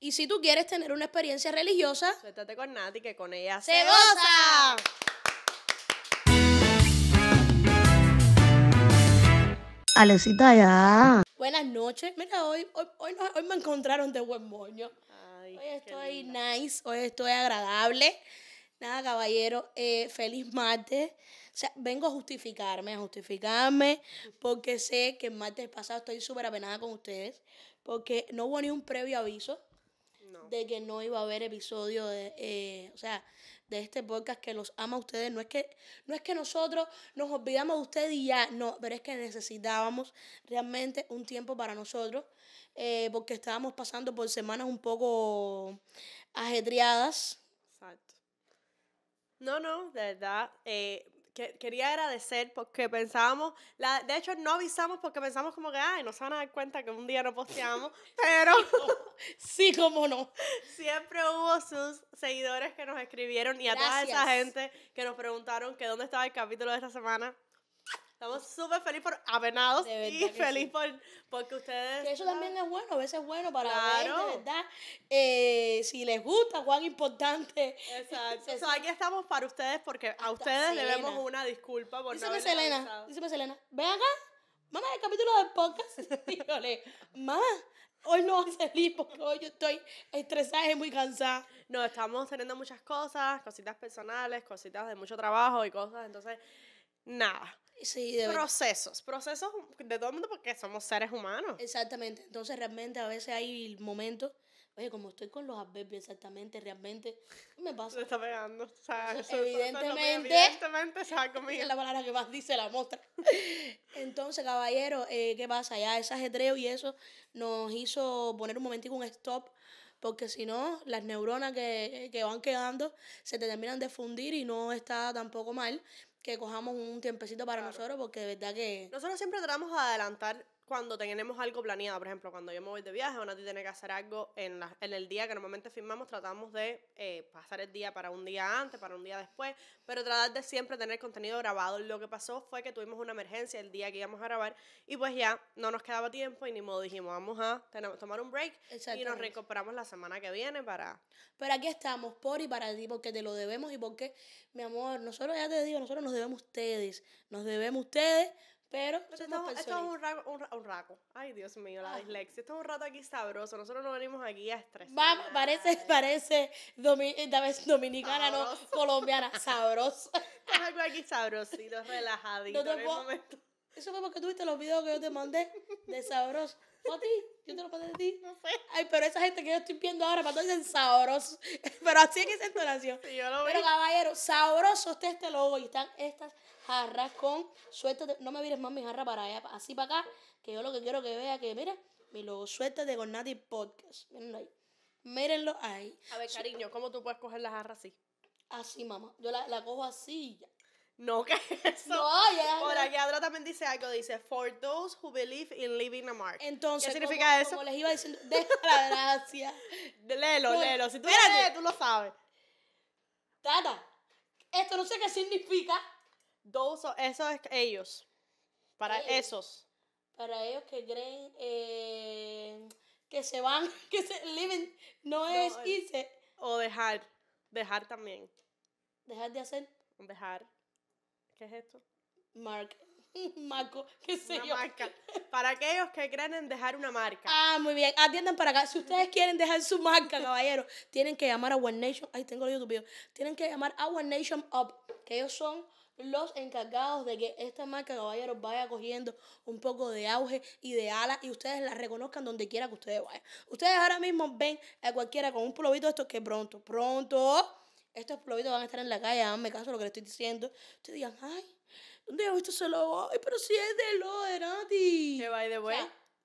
Y si tú quieres tener una experiencia religiosa, suéltate con Nati que con ella se, goza. Alecita ya. Buenas noches. Mira, hoy, hoy, me encontraron de buen moño. hoy estoy nice, hoy estoy agradable. Nada, caballero, eh, feliz martes. O sea, vengo a justificarme, a justificarme, porque sé que el martes pasado estoy súper apenada con ustedes, porque no hubo ni un previo aviso de que no iba a haber episodio de, eh, o sea, de este podcast que los ama a ustedes. No es que, no es que nosotros nos olvidamos de ustedes y ya, no, pero es que necesitábamos realmente un tiempo para nosotros, eh, porque estábamos pasando por semanas un poco ajetreadas. Exacto. No, no, de verdad. Eh, quería agradecer porque pensábamos, la, de hecho no avisamos porque pensamos como que, ay, no se van a dar cuenta que un día no posteamos, pero sí, cómo no. Siempre hubo sus seguidores que nos escribieron y a toda esa gente que nos preguntaron que dónde estaba el capítulo de esta semana. Estamos súper feliz por Avenados y feliz por, porque ustedes... Que eso también es bueno, a veces es bueno para ver, de verdad, eh, si les gusta, Juan, importante. Exacto. aquí estamos para ustedes porque a ustedes le debemos una disculpa por no Selena, díceme Selena, ve acá, mamá, el capítulo de podcast, dígale, mamá, hoy no va a salir porque hoy yo estoy estresada y muy cansada. No, estamos teniendo muchas cosas, cositas personales, cositas de mucho trabajo y cosas, entonces, nada. Sí, de procesos, procesos de todo el mundo porque somos seres humanos. Exactamente, entonces realmente a veces hay momentos, oye, como estoy con los adverbios exactamente, realmente me pasa. Se está pegando, o sea, evidentemente, evidentemente Es la palabra que más dice la mostra. entonces, caballero, eh, ¿qué pasa? Ya ese ajetreo y eso nos hizo poner un momentico un stop porque si no, las neuronas que, que, van quedando se te terminan de fundir y no está tampoco mal que cojamos un tiempecito para nosotros porque de verdad que... Nosotros siempre tratamos de adelantar cuando tenemos algo planeado, por ejemplo, cuando yo me voy de viaje, o Nati tiene que hacer algo en, en el día que normalmente firmamos, tratamos de eh, pasar el día para un día antes, para un día después, pero tratar de siempre tener contenido grabado. Lo que pasó fue que tuvimos una emergencia el día que íbamos a grabar y pues ya no nos quedaba tiempo y ni modo dijimos, vamos a tomar un break y nos recuperamos la semana que viene para... Pero aquí estamos, por y para ti, porque te lo debemos y porque, mi amor, nosotros ya te digo, nosotros nos debemos ustedes, nos debemos ustedes pero esto, es un, rato un, un Ay, Dios mío, la ah. dislexia. Esto es un rato aquí sabroso. Nosotros no venimos aquí a estresar. Vamos, parece, parece dominicana, no colombiana. Sabroso. Es algo aquí sabrosito, relajadito. No te en momento. Eso fue porque tuviste los videos que yo te mandé de sabroso. ¿O ti? Yo te lo pasé a ti. No sé. Ay, pero esa gente que yo estoy viendo ahora, para todos sabroso. Pero así es que es entonación. Sí, yo lo pero caballero, sabroso está este logo y están estas jarras con sueltas No me mires más mi jarra para allá, así para acá, que yo lo que quiero que vea que, mira, mi logo sueltas de Gornati Podcast. Mírenlo ahí. Mírenlo ahí. A ver, cariño, ¿cómo tú puedes coger la jarra así? Así, mamá. Yo la, la cojo así ya. No, que eso. No, ya. Por aquí Adra también dice algo, dice, for those who believe in leaving a mark. Entonces, ¿qué significa eso? Como les iba diciendo, deja la gracia. Léelo, léelo. Si tú eres, tú lo sabes. Tata, esto no sé qué significa. Those, eso es ellos. Para esos. Para ellos que creen eh, que se van, que se living, no, no es irse. O dejar, dejar también. Dejar de hacer. Dejar ¿Qué es esto? Mark. Marco, qué sé marca. Para aquellos que creen en dejar una marca. Ah, muy bien. Atiendan para acá. Si ustedes quieren dejar su marca, caballero, tienen que llamar a One Nation. Ahí tengo el YouTube. Tienen que llamar a One Nation Up, que ellos son los encargados de que esta marca, caballero, vaya cogiendo un poco de auge y de ala y ustedes la reconozcan donde quiera que ustedes vayan. Ustedes ahora mismo ven a cualquiera con un pulovito de estos que pronto, pronto estos plovitos van a estar en la calle, háganme caso lo que le estoy diciendo. Ustedes digan, ay, ¿dónde he visto ese lobo? Ay, pero si es de lobo de Nati. Que va y de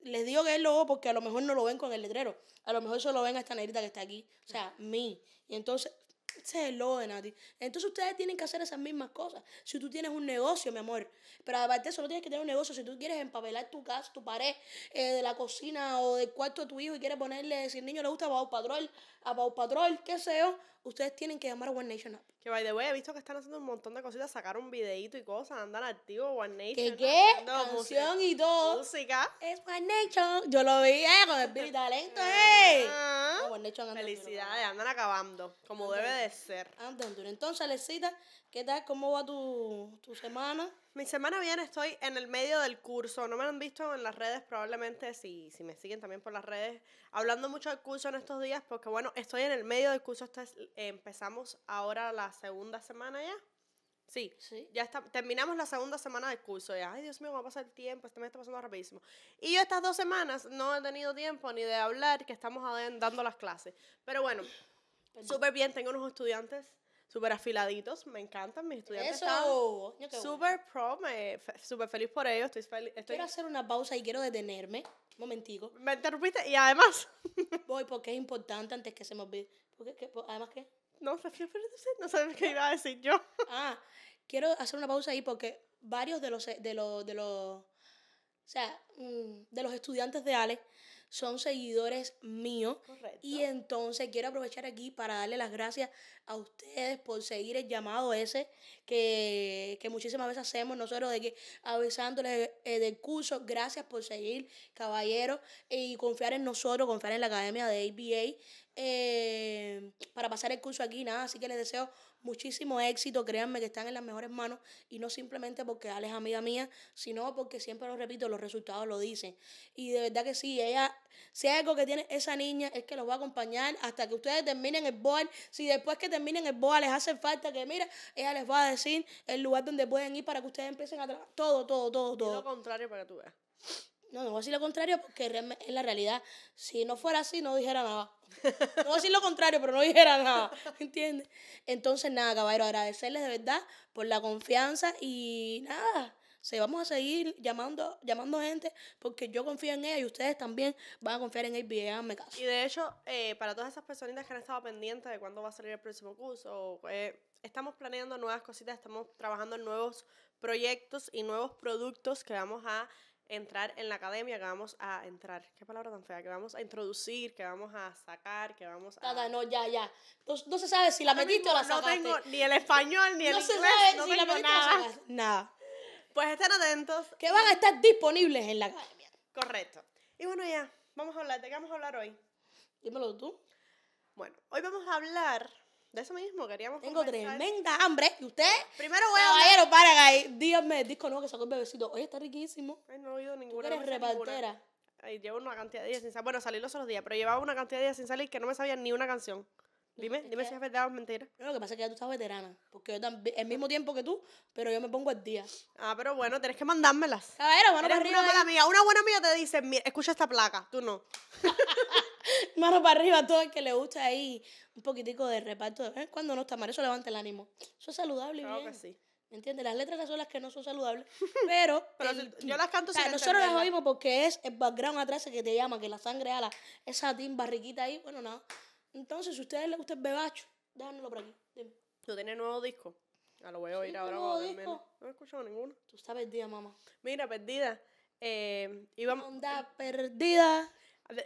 les digo que es lobo porque a lo mejor no lo ven con el letrero. A lo mejor solo ven a esta negrita que está aquí. O sea, mí. Y entonces, ese es el lobo de Nati. Entonces ustedes tienen que hacer esas mismas cosas. Si tú tienes un negocio, mi amor. Pero aparte solo tienes que tener un negocio. Si tú quieres empapelar tu casa, tu pared eh, de la cocina o del cuarto de tu hijo y quieres ponerle, si el niño le gusta Pau Patrol, a Pau Patrol, qué sé yo, ustedes tienen que llamar a One Nation up. Que by the way, he visto que están haciendo un montón de cositas, sacaron videito y cosas, andan activos One Nation. ¿Qué qué? Canción y todo. Música. Es One Nation. Yo lo vi, eh, con el de Talento, eh. Ah, ah, One Nation andan Felicidades, andan acabando, como debe de ser. Andan duro. Entonces, les cita ¿Qué tal? ¿Cómo va tu, semana? Mi semana bien, estoy en el medio del curso. No me lo han visto en las redes, probablemente si, si me siguen también por las redes, hablando mucho del curso en estos días, porque bueno, estoy en el medio del curso. Este eh, empezamos ahora la segunda semana ya. Sí, sí, ya está, terminamos la segunda semana del curso ya. Ay, Dios mío, va a pasar el tiempo, este me está pasando rapidísimo. Y yo estas dos semanas no he tenido tiempo ni de hablar, que estamos dando las clases. Pero bueno, súper bien, tengo unos estudiantes súper afiladitos, me encantan mis estudiantes. Eso, súper pro, súper feliz por ellos. Estoy, feliz, Quiero hacer una pausa y quiero detenerme, un momentico. Me interrumpiste y además... Voy porque es importante antes que se me olvide. Porque, además qué? No, no sabes qué iba a decir yo. Ah, quiero hacer una pausa ahí porque varios de los... De los, de los o sea, mm, de los estudiantes de Ale son seguidores míos. Y entonces quiero aprovechar aquí para darle las gracias a ustedes por seguir el llamado ese que, que muchísimas veces hacemos nosotros de que avisándoles de eh, del curso. Gracias por seguir, caballero. y confiar en nosotros, confiar en la academia de ABA. Eh, para pasar el curso aquí, nada, así que les deseo muchísimo éxito, créanme que están en las mejores manos y no simplemente porque Ale es amiga mía, sino porque siempre lo repito, los resultados lo dicen. Y de verdad que sí, ella, si hay algo que tiene esa niña es que los va a acompañar hasta que ustedes terminen el board. Si después que terminen el board les hace falta que, mira, ella les va a decir el lugar donde pueden ir para que ustedes empiecen a trabajar. Todo, todo, todo, todo. lo contrario para que tú veas. No, no voy a decir lo contrario porque en la realidad, si no fuera así, no dijera nada. No voy a decir lo contrario, pero no dijera nada. ¿Entiendes? Entonces, nada, caballero, agradecerles de verdad por la confianza y nada. se vamos a seguir llamando, llamando gente porque yo confío en ella y ustedes también van a confiar en ella y Y de hecho, eh, para todas esas personitas que han estado pendientes de cuándo va a salir el próximo curso, eh, estamos planeando nuevas cositas, estamos trabajando en nuevos proyectos y nuevos productos que vamos a entrar en la academia, que vamos a entrar, qué palabra tan fea, que vamos a introducir, que vamos a sacar, que vamos a... Nada, no, ya, ya. No, no se sabe si la metiste o la sacaste. No tengo ni el español, ni el inglés, se sabe no la metiste Nada. Pues estén atentos. Que van a estar disponibles en la academia. Correcto. Y bueno, ya, vamos a hablar, ¿de qué vamos a hablar hoy? Dímelo tú. Bueno, hoy vamos a hablar de eso mismo queríamos Tengo tremenda hambre. ¿Y usted? Primero voy Caballero, para ahí. Dígame disco nuevo que sacó el bebecito. Oye, está riquísimo. Ay, no he oído ninguna. Tú eres repartera. llevo una cantidad de días sin salir. Bueno, salí los otros días, pero llevaba una cantidad de días sin salir que no me sabía ni una canción. Dime, dime si es verdad o es mentira. lo que pasa es que ya tú estás veterana. Porque yo también, el mismo tiempo que tú, pero yo me pongo al día. Ah, pero bueno, tenés que mandármelas. Caballero, bueno, para arriba. Una, amiga. ¿eh? una buena amiga te dice, escucha esta placa. Tú no. Mano para arriba a todo el que le gusta ahí un poquitico de reparto de cuando no está mal. Eso levanta el ánimo. Eso es saludable y Que sí. ¿Me entiendes? Las letras son las que no son saludables, pero... pero yo las canto o Nosotros las oímos porque es el background atrás que te llama, que la sangre ala, esa tim barriquita ahí, bueno, nada. Entonces, si a ustedes les gusta el bebacho, déjanoslo por aquí, ¿Tú tienes nuevo disco? Ah, lo voy a oír ahora. Nuevo No he escuchado ninguno. Tú estás perdida, mamá. Mira, perdida. Eh, íbamos... Onda perdida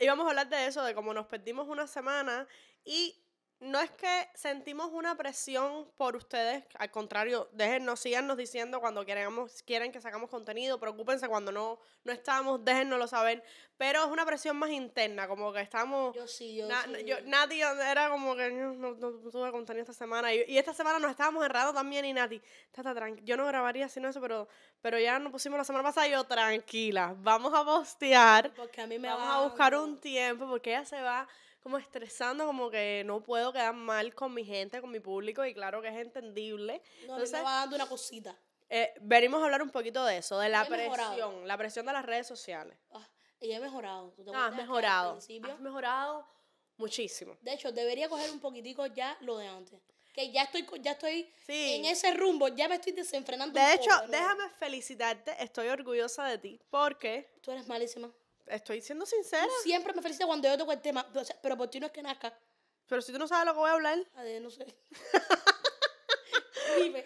íbamos a hablar de eso, de cómo nos perdimos una semana y no es que sentimos una presión por ustedes, al contrario, déjennos, síganos diciendo cuando queramos, quieren que sacamos contenido, preocúpense cuando no, no estamos, déjennoslo saber, pero es una presión más interna, como que estamos... Yo sí, yo sí. Nati era como que no, tuve contenido esta semana, y, esta semana nos estábamos errados también, y Nati, yo no grabaría sino eso, pero, pero ya nos pusimos la semana pasada, y yo, tranquila, vamos a postear, porque a mí me vamos va a buscar un tiempo, porque ella se va como estresando, como que no puedo quedar mal con mi gente, con mi público, y claro que es entendible. No, va dando una cosita. Eh, venimos a hablar un poquito de eso, de la presión, la presión de las redes sociales. Ah, y he mejorado. Ah, has mejorado. Has mejorado muchísimo. De hecho, debería coger un poquitico ya lo de antes que ya estoy ya estoy en ese rumbo, ya me estoy desenfrenando. De hecho, déjame felicitarte, estoy orgullosa de ti porque tú eres malísima estoy siendo sincera. siempre me felicito cuando yo toco el tema, pero por ti no es que nazca. Pero si tú no sabes lo que voy a hablar. A ver, no sé. Dime.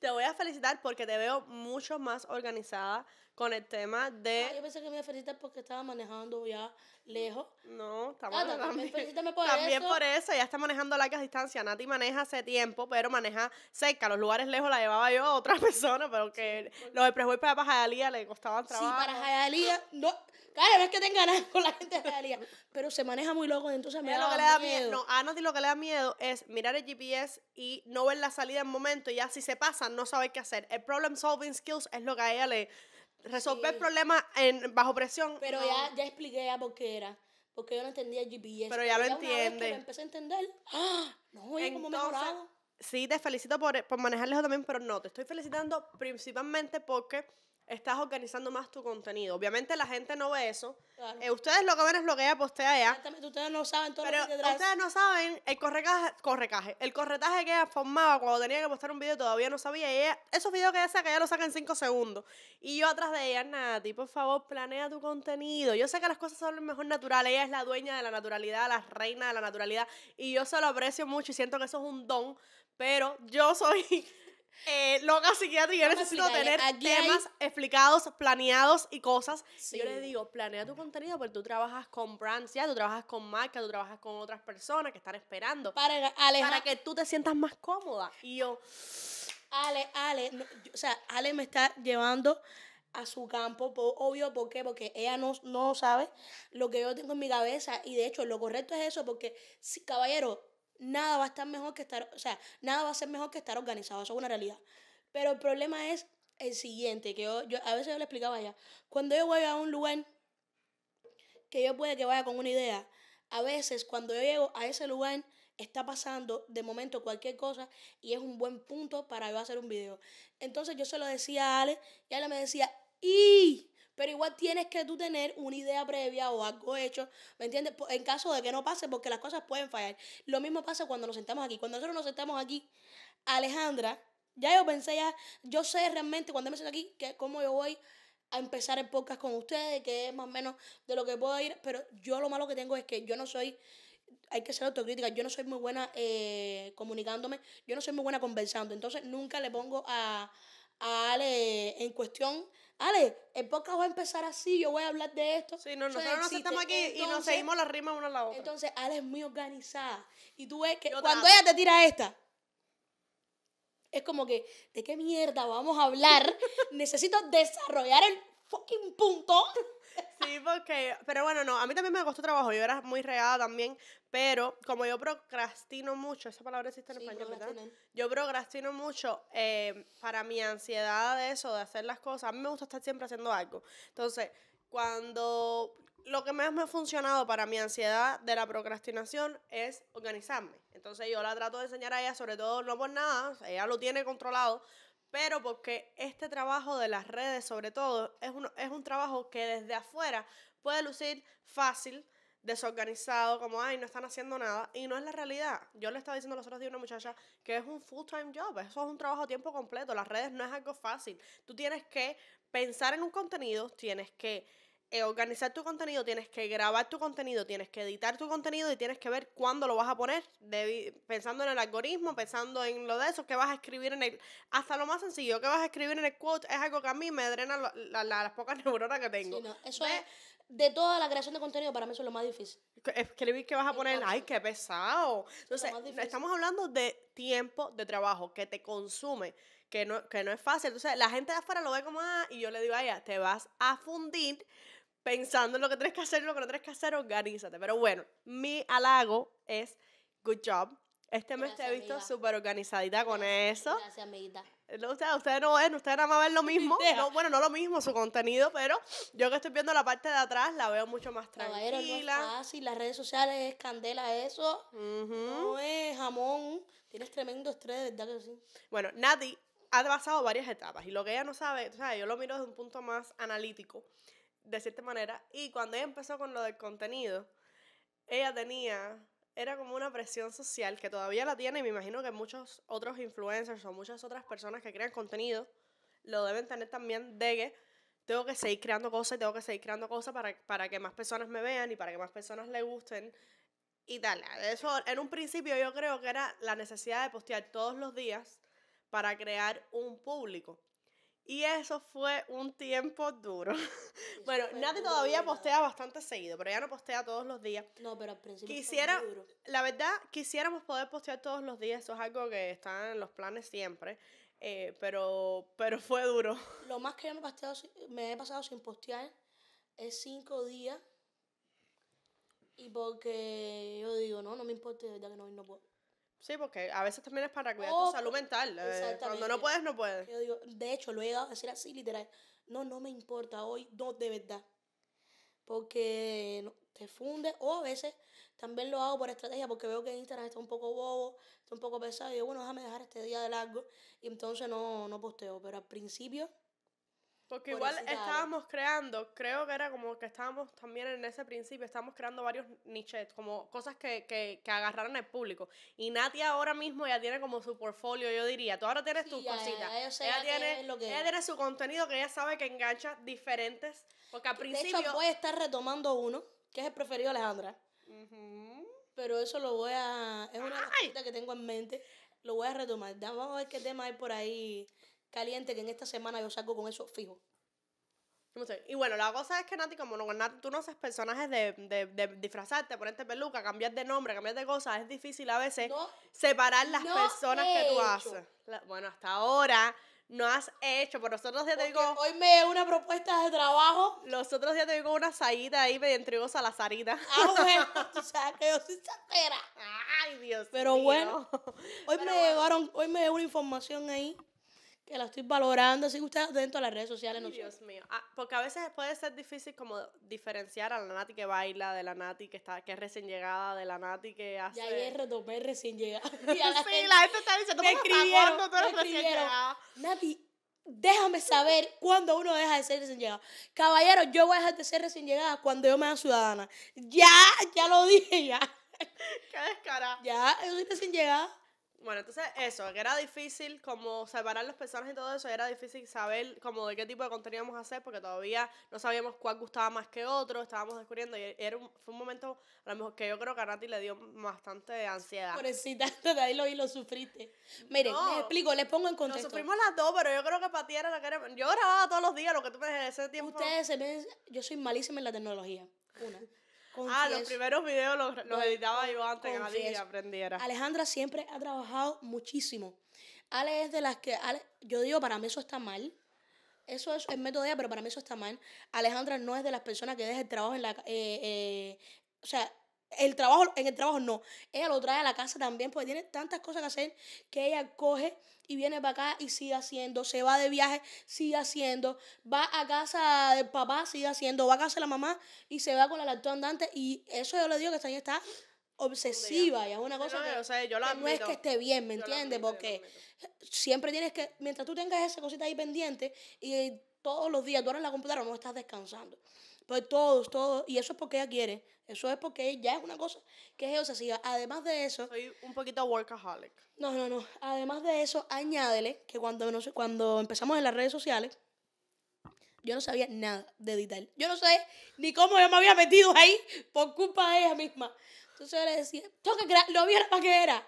Te voy a felicitar porque te veo mucho más organizada, con el tema de. Ah, yo pensé que me iba a felicitar porque estaba manejando ya lejos. No, estamos ah, también, también, por eso. por ya está manejando a largas distancias. Nati maneja hace tiempo, pero maneja cerca. Los lugares lejos la llevaba yo a otra persona, pero que los de Prejuicio para Jayalía le costaban trabajo. Sí, para Jayalía, no. Claro, no es que tenga ganas con la gente de Jayalía, pero se maneja muy loco, entonces me da, lo que le da miedo. No, a Nati lo que le da miedo es mirar el GPS y no ver la salida en momento, y ya si se pasa, no sabe qué hacer. El problem solving skills es lo que a ella le resolver problemas en, bajo presión. Pero ya, ya expliqué a por qué era. Porque yo no entendía GPS. Pero ya lo entiende. Que me empecé a entender. ¡Ah! No, es como mejorado. Sí, te felicito por, por eso también, pero no, te estoy felicitando principalmente porque estás organizando más tu contenido. Obviamente la gente no ve eso. Eh, ustedes lo que ven es lo que ella postea ya. ustedes no saben todo pero que Ustedes no saben el correcaje, el corretaje que ella formaba cuando tenía que postar un video todavía no sabía. ella, esos videos que ella saca, ella lo saca en cinco segundos. Y yo atrás de ella, Nati, por favor, planea tu contenido. Yo sé que las cosas son lo mejor natural. Ella es la dueña de la naturalidad, la reina de la naturalidad. Y yo se lo aprecio mucho y siento que eso es un don. Pero yo soy eh, loca yo necesito tener temas explicados, planeados y cosas. Yo le digo, planea tu contenido, porque tú trabajas con brands ya, tú trabajas con marcas, tú trabajas con otras personas que están esperando. Para, que tú te sientas más cómoda. Y yo, Ale, Ale, o sea, Ale me está llevando a su campo, obvio, ¿por qué? Porque ella no, no sabe lo que yo tengo en mi cabeza y de hecho lo correcto es eso, porque caballero, nada va a estar mejor que estar, o sea, nada va a ser mejor que estar organizado, eso es una realidad. Pero el problema es el siguiente, que yo, a veces yo le explicaba ya, cuando yo voy a un lugar que yo puede que vaya con una idea, a veces cuando yo llego a ese lugar está pasando de momento cualquier cosa y es un buen punto para yo hacer un video. Entonces yo se lo decía a Ale y Ale me decía, ¡y! Pero igual tienes que tú tener una idea previa o algo hecho, ¿me entiendes? En caso de que no pase, porque las cosas pueden fallar. Lo mismo pasa cuando nos sentamos aquí. Cuando nosotros nos sentamos aquí, Alejandra, ya yo pensé, ya, yo sé realmente cuando me siento aquí, que cómo yo voy a empezar el podcast con ustedes, que es más o menos de lo que puedo ir, pero yo lo malo que tengo es que yo no soy hay que ser autocrítica. Yo no soy muy buena eh, comunicándome, yo no soy muy buena conversando. Entonces nunca le pongo a, a Ale en cuestión Ale, el podcast va a empezar así, yo voy a hablar de esto. Sí, nosotros nos sentamos aquí y nos seguimos las rimas una a la otra. Entonces, Ale es muy organizada. Y tú ves que cuando ella te tira esta, es como que, ¿de qué mierda vamos a hablar? Necesito desarrollar el fucking punto Sí, porque, pero bueno, no, a mí también me costó trabajo, yo era muy regada también, pero como yo procrastino mucho, esa palabra existe en español, ¿verdad? Yo procrastino mucho eh, para mi ansiedad de eso, de hacer las cosas, a mí me gusta estar siempre haciendo algo. Entonces, cuando lo que más me ha funcionado para mi ansiedad de la procrastinación es organizarme. Entonces yo la trato de enseñar a ella, sobre todo no por nada, ella lo tiene controlado, pero porque este trabajo de las redes sobre todo es un, es un trabajo que desde afuera puede lucir fácil, desorganizado, como, ay, no están haciendo nada, y no es la realidad. Yo le estaba diciendo los otros días una muchacha que es un full-time job, eso es un trabajo a tiempo completo, las redes no es algo fácil. Tú tienes que pensar en un contenido, tienes que eh, organizar tu contenido, tienes que grabar tu contenido, tienes que editar tu contenido y tienes que ver cuándo lo vas a poner, pensando en el algoritmo, pensando en lo de eso, que vas a escribir en el... Hasta lo más sencillo, que vas a escribir en el quote, es algo que a mí me drena las pocas neuronas que tengo. eso es, de toda la creación de contenido, para mí eso es lo más difícil. Escribir que vas a poner, ay, qué pesado. Entonces, estamos hablando de tiempo de trabajo que te consume que no, que no es fácil. Entonces, la gente de afuera lo ve como, ah, y yo le digo a te vas a fundir pensando en lo que tienes que hacer, lo que no tienes que hacer, organízate. Pero bueno, mi halago es good job. Este mes te he visto súper organizadita con eso. Gracias, amiguita. ustedes, no ven, ustedes nada más ven lo mismo. bueno, no lo mismo su contenido, pero yo que estoy viendo la parte de atrás la veo mucho más tranquila. No es fácil, las redes sociales es candela eso. No es jamón. Tienes tremendo estrés, de verdad que sí. Bueno, Nati ha pasado varias etapas y lo que ella no sabe, o sea, yo lo miro desde un punto más analítico de cierta manera. Y cuando ella empezó con lo del contenido, ella tenía, era como una presión social que todavía la tiene y me imagino que muchos otros influencers o muchas otras personas que crean contenido lo deben tener también de que tengo que seguir creando cosas y tengo que seguir creando cosas para, para que más personas me vean y para que más personas le gusten y tal. Eso en un principio yo creo que era la necesidad de postear todos los días para crear un público. Y eso fue un tiempo duro. bueno, Nati todavía postea bastante seguido, pero ya no postea todos los días. No, pero al principio Quisiera, fue duro. La verdad, quisiéramos poder postear todos los días. Eso es algo que está en los planes siempre. Eh, pero, pero fue duro. Lo más que yo me, me he pasado sin postear es cinco días. Y porque yo digo, no, no me importa, ya que no, no puedo. Sí, porque a veces también es para cuidar tu salud mental. Exactamente. Eh, cuando no puedes, no puedes. Yo digo, de hecho, lo he llegado a decir así, literal. No, no me importa hoy, no, de verdad. Porque te funde. O a veces también lo hago por estrategia, porque veo que Instagram está un poco bobo, está un poco pesado. Y yo, bueno, déjame dejar este día de largo. Y entonces no, no posteo. Pero al principio porque igual estábamos creando, creo que era como que estábamos también en ese principio, estábamos creando varios niches, como cosas que, que, que agarraran el público. Y Nati ahora mismo ya tiene como su portfolio, yo diría. Tú ahora tienes tus cositas. ella, tiene, lo que su contenido que ella sabe que engancha diferentes. Porque al de Hecho, voy a estar retomando uno, que es el preferido Alejandra. Pero eso lo voy a. Es una cosita que tengo en mente. Lo voy a retomar. Vamos a ver qué tema hay por ahí caliente que en esta semana yo salgo con eso fijo. Y bueno, la cosa es que Nati, como tú no haces personajes de, de, de, disfrazarte, ponerte peluca, cambiar de nombre, cambiar de cosas, es difícil a veces separar las personas que tú haces. bueno, hasta ahora no has hecho, pero nosotros ya te digo... Hoy me dio una propuesta de trabajo. Los otros días te digo una salida ahí, me entregó salazarita. Ah, bueno, tú sabes que yo soy Ay, Dios Pero bueno, hoy me bueno. hoy me llegó una información ahí que la estoy valorando, así que ustedes dentro de las redes sociales. No Dios mío, ah, porque a veces puede ser difícil como diferenciar a la Nati que baila de la Nati que está que es recién llegada, de la Nati que hace... Ya ayer retomé recién llegada. sí, la gente, está diciendo, escribieron, tú eres recién llegada? Nati, déjame saber cuándo uno deja de ser recién llegada. Caballero, yo voy a dejar de ser recién llegada cuando yo me haga ciudadana. Ya, ya lo dije, ya. Qué descarada. Ya, yo soy recién llegada. Bueno, entonces eso, que era difícil como separar los personas y todo eso, era difícil saber como de qué tipo de contenido íbamos a hacer porque todavía no sabíamos cuál gustaba más que otro, estábamos descubriendo y era fue un momento a lo mejor que yo creo que a Nati le dio bastante ansiedad. Pobrecita, de ahí lo, y lo sufriste. Miren, explico, les pongo en contexto. Lo sufrimos las dos, pero yo creo que para ti era la que era... Yo grababa todos los días lo que tú me en ese tiempo. Ustedes se ven, yo soy malísima en la tecnología, una. Ah, los primeros videos los, editaba yo antes que Alejandra aprendiera. Alejandra siempre ha trabajado muchísimo. Ale es de las que, yo digo, para mí eso está mal. Eso es el método de pero para mí eso está mal. Alejandra no es de las personas que deja el trabajo en la... Eh, eh, o sea, el trabajo, en el trabajo no. Ella lo trae a la casa también porque tiene tantas cosas que hacer que ella coge y viene para acá y sigue haciendo. Se va de viaje, sigue haciendo. Va a casa del papá, sigue haciendo. Va a casa de la mamá y se va con la lactante andante. Y eso yo le digo que está obsesiva y es una cosa que, no es que esté bien, ¿me entiendes? Porque siempre tienes que, mientras tú tengas esa cosita ahí pendiente y todos los días tú eres la computadora, no estás descansando pues todos, todos. Y eso es porque ella quiere. Eso es porque ya es una cosa que es obsesiva. Además de eso. Soy un poquito workaholic. No, no, no. Además de eso, añádele que cuando, cuando empezamos en las redes sociales, yo no sabía nada de editar. Yo no sé ni cómo yo me había metido ahí por culpa de ella misma. Entonces yo le decía, tengo que crear, lo viera para que era.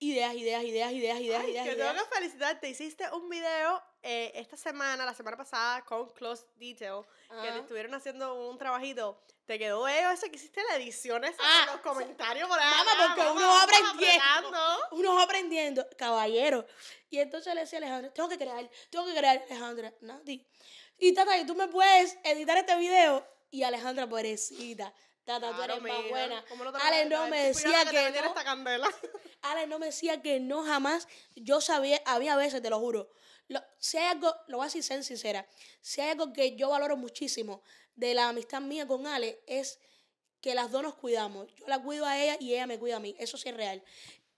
Ideas, ideas, ideas, ideas, ideas, Que te tengo que felicitarte. Hiciste un video eh, esta semana, la semana pasada, con Close Detail, que te estuvieron haciendo un trabajito, te quedó eso que hiciste la edición, En ah, los comentarios porque uno aprendiendo. Uno aprendiendo, caballero. Y entonces le decía a Alejandra, tengo que crear, tengo que crear, Alejandra, Nati. Y Tata, tú me puedes editar este video? Y Alejandra, pobrecita. Tata, tú eres más buena. Ale no me decía que, Ale no me decía que no jamás. Yo sabía, había veces, te lo juro, lo, si hay algo, lo voy a decir ser sincera, si hay algo que yo valoro muchísimo de la amistad mía con Ale es que las dos nos cuidamos. Yo la cuido a ella y ella me cuida a mí. Eso sí es real.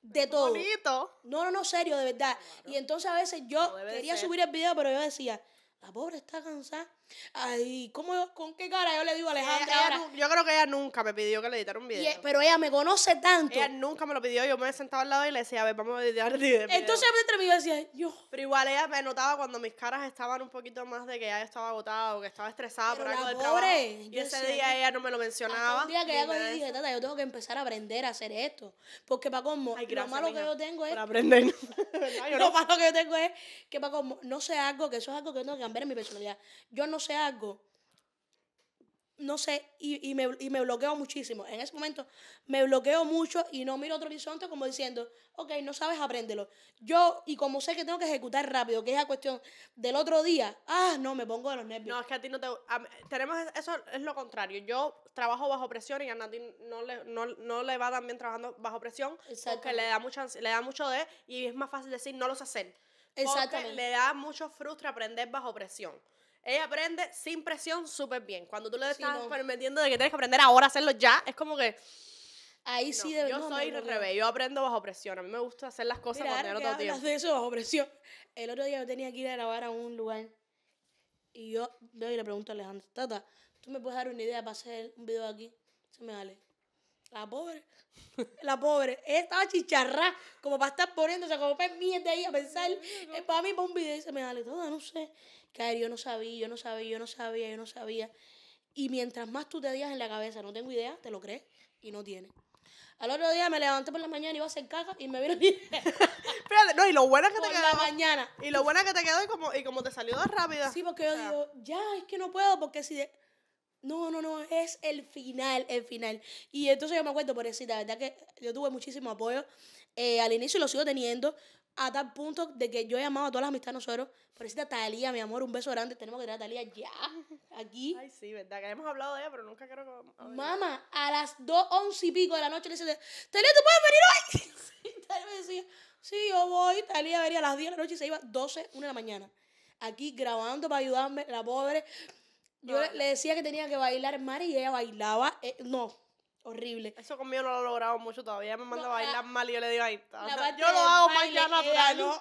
De todo. Bonito. No, no, no, serio, de verdad. Y entonces a veces yo quería subir el video, pero yo decía, la pobre está cansada Ay, ¿cómo, ¿con qué cara yo le digo a Alejandra? yo creo que ella nunca me pidió que le editara un e, video. pero ella me conoce tanto. Ella nunca me lo pidió. Yo me sentaba al lado y le decía, a ver, vamos a editar el video. Entonces entre decía, yo. Pero igual ella me notaba cuando mis caras estaban un poquito más de que ya estaba agotada o que estaba estresada por algo del trabajo. Y ese día ella no me lo mencionaba. Un día que ella yo tengo que empezar a aprender a hacer esto. Porque para como, lo malo que yo tengo es. Para aprender. lo malo que yo tengo es que para como, no sé algo, que eso es algo que yo tengo que cambiar en mi personalidad. Yo no no sé algo, no sé, y, me, bloqueo muchísimo. En ese momento me bloqueo mucho y no miro otro horizonte como diciendo, ok, no sabes, apréndelo. Yo, y como sé que tengo que ejecutar rápido, que es la cuestión del otro día, ah, no, me pongo de los nervios. No, es que a ti no te... tenemos, eso es lo contrario. Yo trabajo bajo presión y a Nati no le, no, le va tan bien trabajando bajo presión porque le da, mucha, le da mucho de y es más fácil decir, no los sé hacer. Exactamente. le da mucho frustra aprender bajo presión. Ella aprende sin presión súper bien. Cuando tú le estás permitiendo de que tienes que aprender ahora hacerlo ya, es como que... Ahí sí no, Yo soy al revés, yo aprendo bajo presión. A mí me gusta hacer las cosas Mira, cuando no tiempo. de eso bajo presión. El otro día yo tenía que ir a grabar a un lugar y yo veo y le pregunto a Alejandro, Tata, ¿tú me puedes dar una idea para hacer un video aquí? Se me vale. La pobre. La pobre. estaba chicharrá, como para estar poniéndose como para de ahí a pensar. es para mí, para un video, y se me dale toda, no sé. Caer, yo no sabía, yo no sabía, yo no sabía, yo no sabía. Y mientras más tú te digas en la cabeza, no tengo idea, te lo crees y no tienes. Al otro día me levanté por la mañana, y iba a hacer caca y me vino Espérate, no, y lo bueno que te quedó. la mañana. Y lo bueno que te quedó y como, y como te salió de rápida. Sí, porque yo digo, ya, es que no puedo, porque si... De, no, no, no, es el final, el final. Y entonces yo me acuerdo, por decir la verdad que yo tuve muchísimo apoyo. Eh, al inicio lo sigo teniendo, a tal punto de que yo he llamado a todas las amistades nosotros. decir Talía, mi amor, un beso grande. Tenemos que tener a Talía ya, aquí. Ay, sí, verdad, que hemos hablado de ella, pero nunca creo que... Mamá, a las 2, 11 y pico de la noche le dice, Talía, ¿tú puedes venir hoy? Talía me decía, sí, yo voy. Talía venía a las 10 de la noche y se iba 12, 1 de la mañana. Aquí grabando para ayudarme, la pobre. Yo ah. le, decía que tenía que bailar mal y ella bailaba. Eh, no, horrible. Eso conmigo no lo he logrado mucho todavía. me manda a bailar mal y yo le digo, ahí está. yo lo hago más ya natural. No,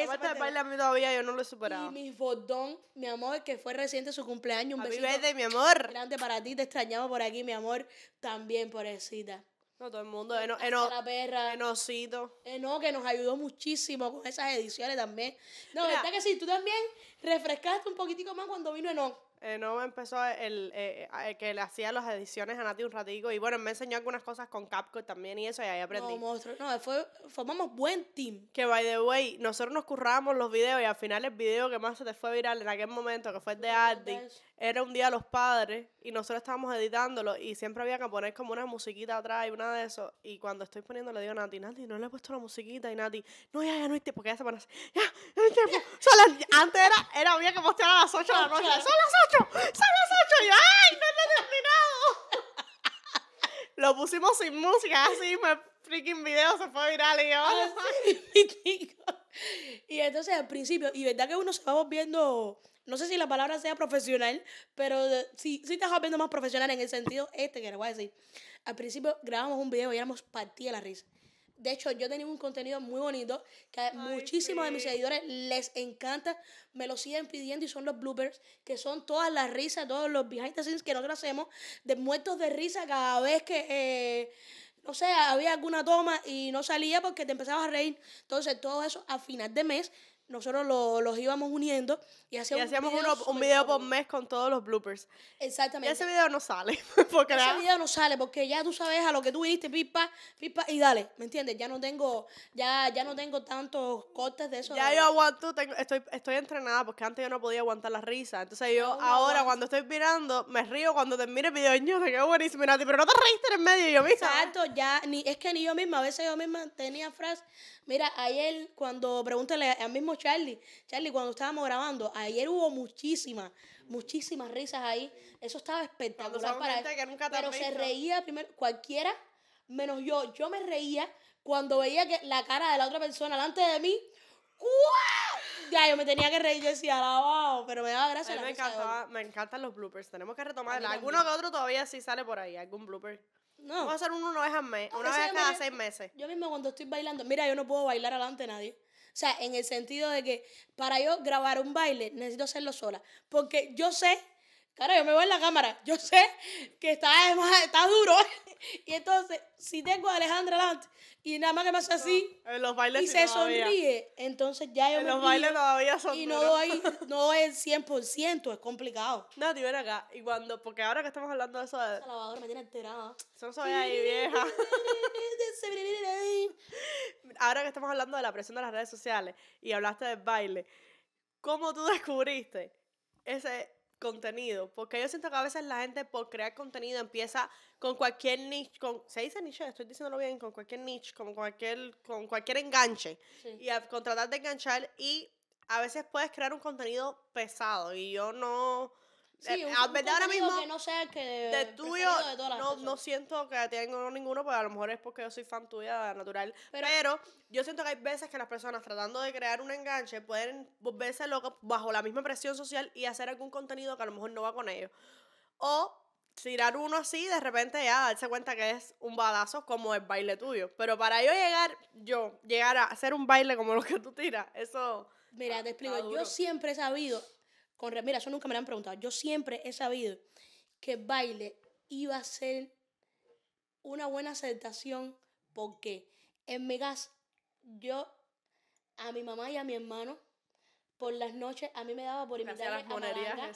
la parte a mí todavía yo no lo he superado. Y mi bordón, mi amor, que fue reciente su cumpleaños. Un besito. de mi amor. Grande para ti, te extrañamos por aquí, mi amor. También, pobrecita. No, todo el mundo. Eno, eno, la perra. Eno, eh, que nos ayudó muchísimo con esas ediciones también. No, Mira, verdad que sí, tú también refrescaste un poquitico más cuando vino Eno. Eh, no empezó el, eh, eh, que le hacía las ediciones a Nati un ratico. Y bueno, me enseñó algunas cosas con Capcom también y eso, y ahí aprendí. No, monstruo. No, fue, formamos buen team. Que by the way, nosotros nos currábamos los videos y al final el video que más se te fue viral en aquel momento, que fue el de Ardi, era un día los padres y nosotros estábamos editándolo y siempre había que poner como una musiquita atrás y una de eso. Y cuando estoy poniendo le digo a Nati, Nati, no le he puesto la musiquita y Nati, no, ya, ya no hay tiempo, porque ya se van así, ya, ya no hay tiempo. antes era, era, había que postear a las 8 de la noche, son las 8, son las 8 y ay, no he terminado. Lo pusimos sin música, así, me freaking video se fue viral y yo, ah, y entonces al principio, y verdad que uno se va volviendo no sé si la palabra sea profesional, pero sí, sí estás viendo más profesional en el sentido este que les voy a decir. Al principio grabamos un video y éramos partida la risa. De hecho, yo tenía un contenido muy bonito que a muchísimos de mis seguidores les encanta. Me lo siguen pidiendo y son los bloopers, que son todas las risas, todos los behind the scenes que nosotros hacemos, de muertos de risa cada vez que, eh, no sé, había alguna toma y no salía porque te empezabas a reír. Entonces, todo eso a final de mes nosotros los íbamos uniendo y hacíamos, un, video, un video por mes con todos los bloopers. Exactamente. Y ese video no sale. Porque ese video no sale porque ya tú sabes a lo que tú viste pipa, pipa y dale, ¿me entiendes? Ya no tengo ya ya no tengo tantos cortes de eso. Ya yo aguanto, estoy estoy entrenada porque antes yo no podía aguantar la risa. Entonces yo ahora cuando estoy mirando, me río cuando termine el video, yo qué buenísimo, pero no te reíste en medio yo mismo Exacto, ya ni es que ni yo misma, a veces yo misma tenía frases. Mira, ayer cuando pregúntale al mismo Charlie. Charlie, cuando estábamos grabando, ayer hubo muchísimas, muchísimas risas ahí. Eso estaba espectacular para Pero se reía primero, cualquiera, menos yo. Yo me reía cuando veía que la cara de la otra persona delante de mí. ¡Wow! Ya, yo me tenía que reír, yo decía, alabado, pero me daba gracia. me, encantan los bloopers, tenemos que retomar Alguno que otro todavía sí sale por ahí, algún blooper. No. Vamos a hacer uno una vez una vez cada seis meses. Yo mismo cuando estoy bailando, mira, yo no puedo bailar alante de nadie. O sea, en el sentido de que para yo grabar un baile necesito hacerlo sola. Porque yo sé Claro, yo me voy en la cámara. Yo sé que está, está duro. Y entonces, si tengo a Alejandra delante y nada más que me hace así los bailes y se sonríe, entonces ya yo en los bailes todavía son Y no es no 100%, es complicado. No, tío, ven acá. Y cuando, porque ahora que estamos hablando de eso de... me tiene enterada. Eso no ahí, vieja. ahora que estamos hablando de la presión de las redes sociales y hablaste del baile, ¿cómo tú descubriste ese contenido, porque yo siento que a veces la gente por crear contenido empieza con cualquier niche, con, se dice niche, estoy diciéndolo bien, con cualquier niche, con cualquier, con cualquier enganche, y a, con tratar de enganchar, y a veces puedes crear un contenido pesado, y yo no, Sí, eh, a ahora mismo no sé que de tuyo no, siento que tengo ninguno porque a lo mejor es porque yo soy fan tuya natural pero, yo siento que hay veces que las personas tratando de crear un enganche pueden volverse locos bajo la misma presión social y hacer algún contenido que a lo mejor no va con ellos o tirar uno así de repente ya darse cuenta que es un badazo como el baile tuyo pero para yo llegar yo llegar a hacer un baile como lo que tú tiras eso Mira, te explico. Yo siempre he sabido, Mira, eso nunca me lo han preguntado. Yo siempre he sabido que baile iba a ser una buena aceptación porque en mi casa yo a mi mamá y a mi hermano por las noches a mí me daba por imitarle a Malanga.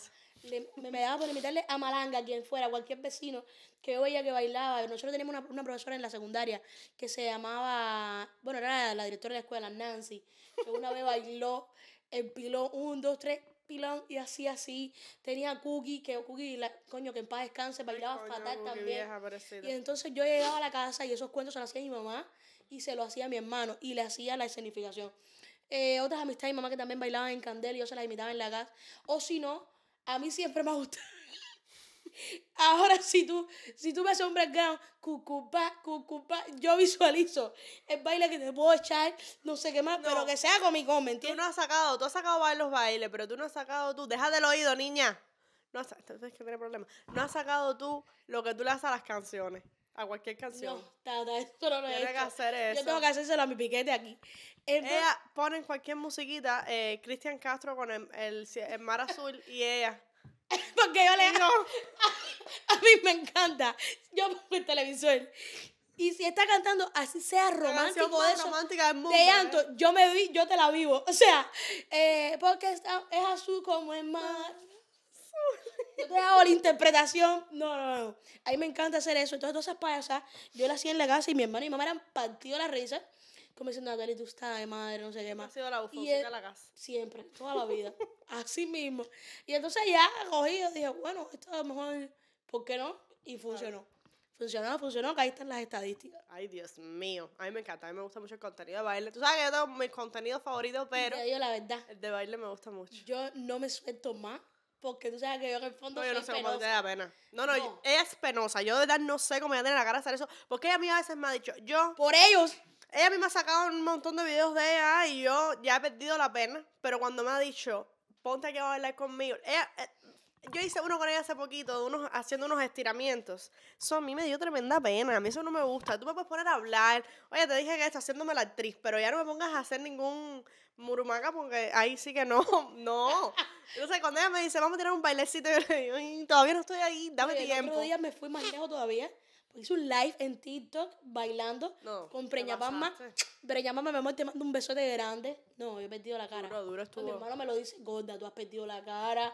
me, daba por invitarle a Malanga, quien fuera, cualquier vecino que veía que bailaba. Nosotros teníamos una, profesora en la secundaria que se llamaba, bueno, era la, directora de la escuela, Nancy, que una vez bailó empiló un, dos, tres pilón y así, así. Tenía Cookie, que Cookie, la, coño, que en paz descanse, bailaba fatal también. Y entonces yo llegaba a la casa y esos cuentos se los hacía mi mamá y se los hacía a mi hermano y le hacía la escenificación. Eh, otras amistades mi mamá que también bailaban en candel y yo se las imitaba en la gas O si no, a mí siempre me ha gustado. Ahora, si tú, si tú me haces un breakdown, cucupa, cucupa, yo visualizo el baile que te puedo echar, no sé qué más, pero que sea con ¿me entiendes? Tú no has sacado, tú has sacado varios bailes, pero tú no has sacado tú. Deja del oído, niña. No has, entonces que tiene problema. No has sacado tú lo que tú le haces a las canciones. A cualquier canción. No, tata, esto no lo he hecho. que hacer eso. Yo tengo que hacérselo a mi piquete aquí. ella pone en cualquier musiquita eh, Cristian Castro con el, el, el mar azul y ella. Porque yo le a, mí me encanta. Yo pongo el televisor. Y si está cantando así sea romántico romántica del llanto, ¿eh? yo me vi, yo te la vivo. O sea, eh, porque es azul como es mar. Yo te hago la interpretación. No, no, no. A mí me encanta hacer eso. Entonces, todas esas yo la hacía en la casa y mi hermano y mi mamá eran partido la risa. Como a dicen, Natalie, tú de madre, no sé qué más. Ha sido la de la casa. Siempre, toda la vida. Así mismo. Y entonces ya cogí, dije, bueno, esto a lo mejor, ¿por qué no? Y funcionó. Funcionó, funcionó, que ahí están las estadísticas. Ay, Dios mío. A mí me encanta, a mí me gusta mucho el contenido de baile. Tú sabes que yo tengo mis contenidos favoritos, pero. Yo, la verdad. El de baile me gusta mucho. Yo no me suelto más porque tú sabes que yo en el fondo no, soy yo no sé cómo te da pena. No, no, ella es penosa. Yo de verdad no sé cómo ella tiene la cara de hacer eso. Porque ella a mí a veces me ha dicho, yo. Por ellos. Ella me ha sacado un montón de videos de ella y yo ya he perdido la pena. Pero cuando me ha dicho, ponte aquí a bailar conmigo. Eh, yo hice uno con ella hace poquito, unos, haciendo unos estiramientos. Eso a mí me dio tremenda pena. A mí eso no me gusta. Tú me puedes poner a hablar. Oye, te dije que está haciéndome la actriz, pero ya no me pongas a hacer ningún murumaca porque ahí sí que no. No. Entonces, cuando ella me dice, vamos a tirar un bailecito, yo, todavía no estoy ahí, dame tiempo. El otro día me fui más lejos todavía hice un live en TikTok bailando con Preña Palma. Preña mi amor, te mando un besote grande. No, yo he perdido la cara. Mi hermano me lo dice, gorda, tú has perdido la cara.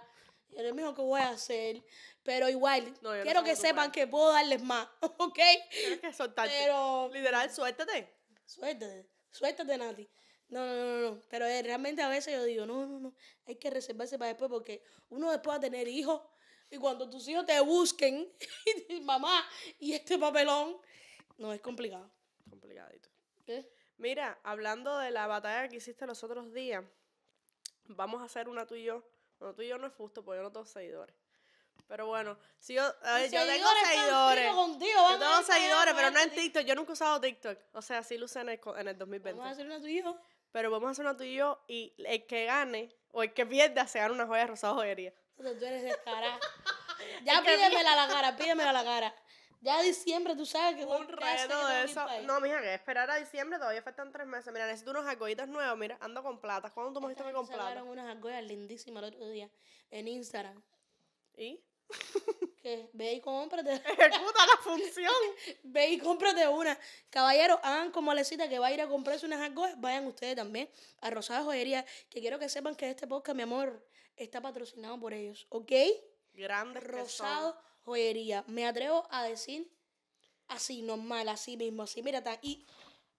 Y él me dijo, ¿qué voy a hacer? Pero igual, quiero que sepan que puedo darles más, ¿ok? Tienes que soltarte. Pero, Literal, suéltate. Suéltate, suéltate, Nati. No, no, no, no. Pero eh, realmente a veces yo digo, no, no, no. Hay que reservarse para después porque uno después va a tener hijos y cuando tus hijos te busquen, y, mamá, y este papelón, no, es complicado. Complicadito. ¿Qué? Mira, hablando de la batalla que hiciste los otros días, vamos a hacer una tú y yo. Bueno, tú y yo no es justo porque yo no tengo seguidores. Pero bueno, si yo, yo tengo seguidores. yo tengo seguidores, pero no en TikTok. Yo nunca he usado TikTok. O sea, sí lo usé en el, 2020. Vamos a hacer una tú y yo. Pero vamos a hacer una tú y yo y el que gane o el que pierda se gana una joya rosada joyería tú eres cara. Ya pídemela la cara, pídemela la cara. Ya diciembre, tú sabes que un reto de eso. No, mija, que esperar a diciembre, todavía faltan tres meses. Mira, necesito unos argollitos nuevos. Mira, ando con plata. ¿Cuándo tú me dijiste que con plata? Me unas argollas lindísimas el otro día en Instagram. ¿Y? que ve y cómprate. Ejecuta la función. ve y cómprate una. Caballeros, hagan como Alecita que va a ir a comprarse unas argollas. Vayan ustedes también a Rosada Joyería. Que quiero que sepan que este podcast, mi amor, está patrocinado por ellos, ¿ok? Grande. Rosado Joyería. Me atrevo a decir así, normal, así mismo, así. Mira, tan, y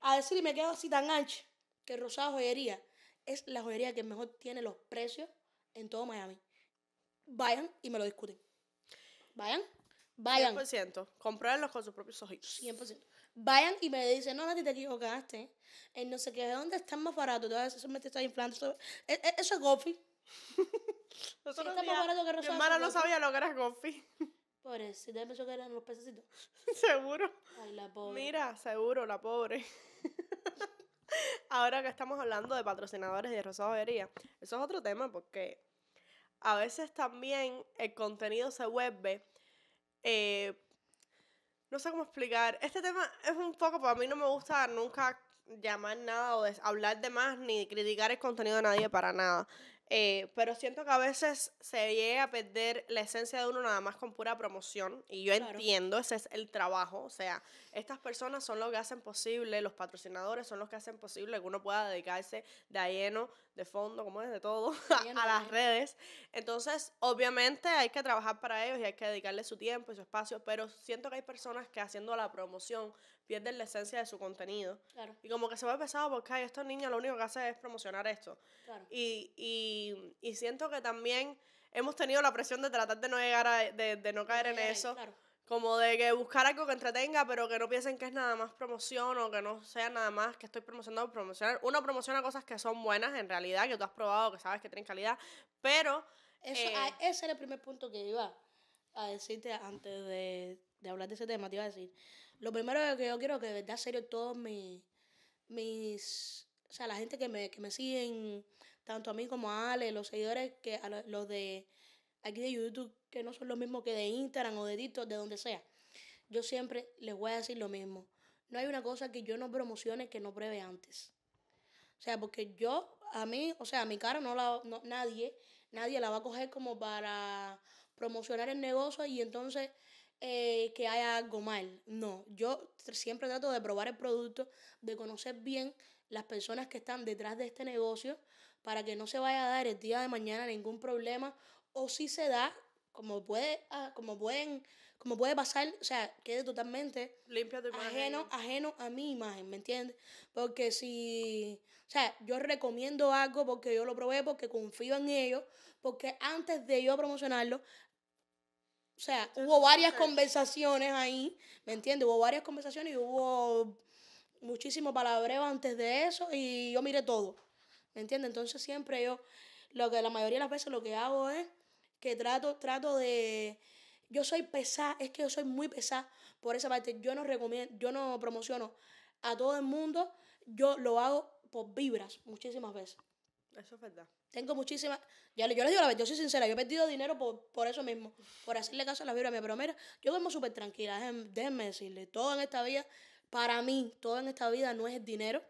a decir y me quedo así tan ancho que Rosado Joyería es la joyería que mejor tiene los precios en todo Miami. Vayan y me lo discuten. Vayan, vayan. 100%. Compruébenlos con sus propios ojitos. 100%. Vayan y me dicen, no, Nati, te equivocaste. En no sé qué, ¿dónde están más baratos? Eso me está inflando. Eso, e, e, es golfi. no Mi hermana no sabía lo que era Pobre, si te que eran los pececitos. Seguro. Mira, seguro, la pobre. Ahora que estamos hablando de patrocinadores y de rosadobería, eso es otro tema porque a veces también el contenido se vuelve. Eh, no sé cómo explicar. Este tema es un poco, pues a mí no me gusta nunca llamar nada o hablar de más ni criticar el contenido de nadie para nada. Eh, pero siento que a veces se llega a perder la esencia de uno nada más con pura promoción. Y yo entiendo, ese es el trabajo. O sea, estas personas son los que hacen posible, los patrocinadores son los que hacen posible que uno pueda dedicarse de lleno, de fondo, como es, de todo, a, a las redes. Entonces, obviamente hay que trabajar para ellos y hay que dedicarle su tiempo y su espacio. Pero siento que hay personas que haciendo la promoción pierden la esencia de su contenido. Y como que se me pesado porque hay estos niña lo único que hace es promocionar esto. Y, y, y, siento que también hemos tenido la presión de tratar de no llegar de, de no caer en eso. Como de que buscar algo que entretenga, pero que no piensen que es nada más promoción o que no sea nada más que estoy promocionando promocionar. Uno promociona cosas que son buenas en realidad, que tú has probado, que sabes que tienen calidad, pero... Eh, ah, ese era el primer punto que iba a decirte antes de, de hablar de ese tema, te iba a decir lo primero que yo quiero que de verdad serio todos mis, mis o sea, la gente que me, que me siguen, tanto a mí como a Ale, los seguidores que a los de aquí de YouTube, que no son los mismos que de Instagram o de TikTok, de donde sea. Yo siempre les voy a decir lo mismo. No hay una cosa que yo no promocione que no pruebe antes. O sea, porque yo, a mí, o sea, a mi cara no la, nadie, nadie la va a coger como para promocionar el negocio y entonces eh, que haya algo mal. No, yo siempre trato de probar el producto, de conocer bien las personas que están detrás de este negocio para que no se vaya a dar el día de mañana ningún problema o si se da, como puede, ah, como pueden, como puede pasar, o sea, quede totalmente Limpia ajeno, ajeno a mi imagen, ¿me entiendes? Porque si, o sea, yo recomiendo algo porque yo lo probé, porque confío en ellos, porque antes de yo promocionarlo, o sea, hubo varias conversaciones ahí, ¿me entiendes? Hubo varias conversaciones y hubo muchísimo palabreo antes de eso y yo miré todo, ¿me entiendes? Entonces siempre yo, lo que la mayoría de las veces lo que hago es que trato, trato de, yo soy pesada, es que yo soy muy pesada por esa parte, yo no recomiendo, yo no promociono a todo el mundo, yo lo hago por vibras muchísimas veces. Eso es verdad. Tengo muchísimas. Ya, yo les digo la verdad, yo soy sincera, yo he perdido dinero por, por eso mismo, por hacerle caso a la vibra mía. Pero mira, yo duermo súper tranquila, déjenme, decirle, todo en esta vida, para mí, todo en esta vida no es el dinero.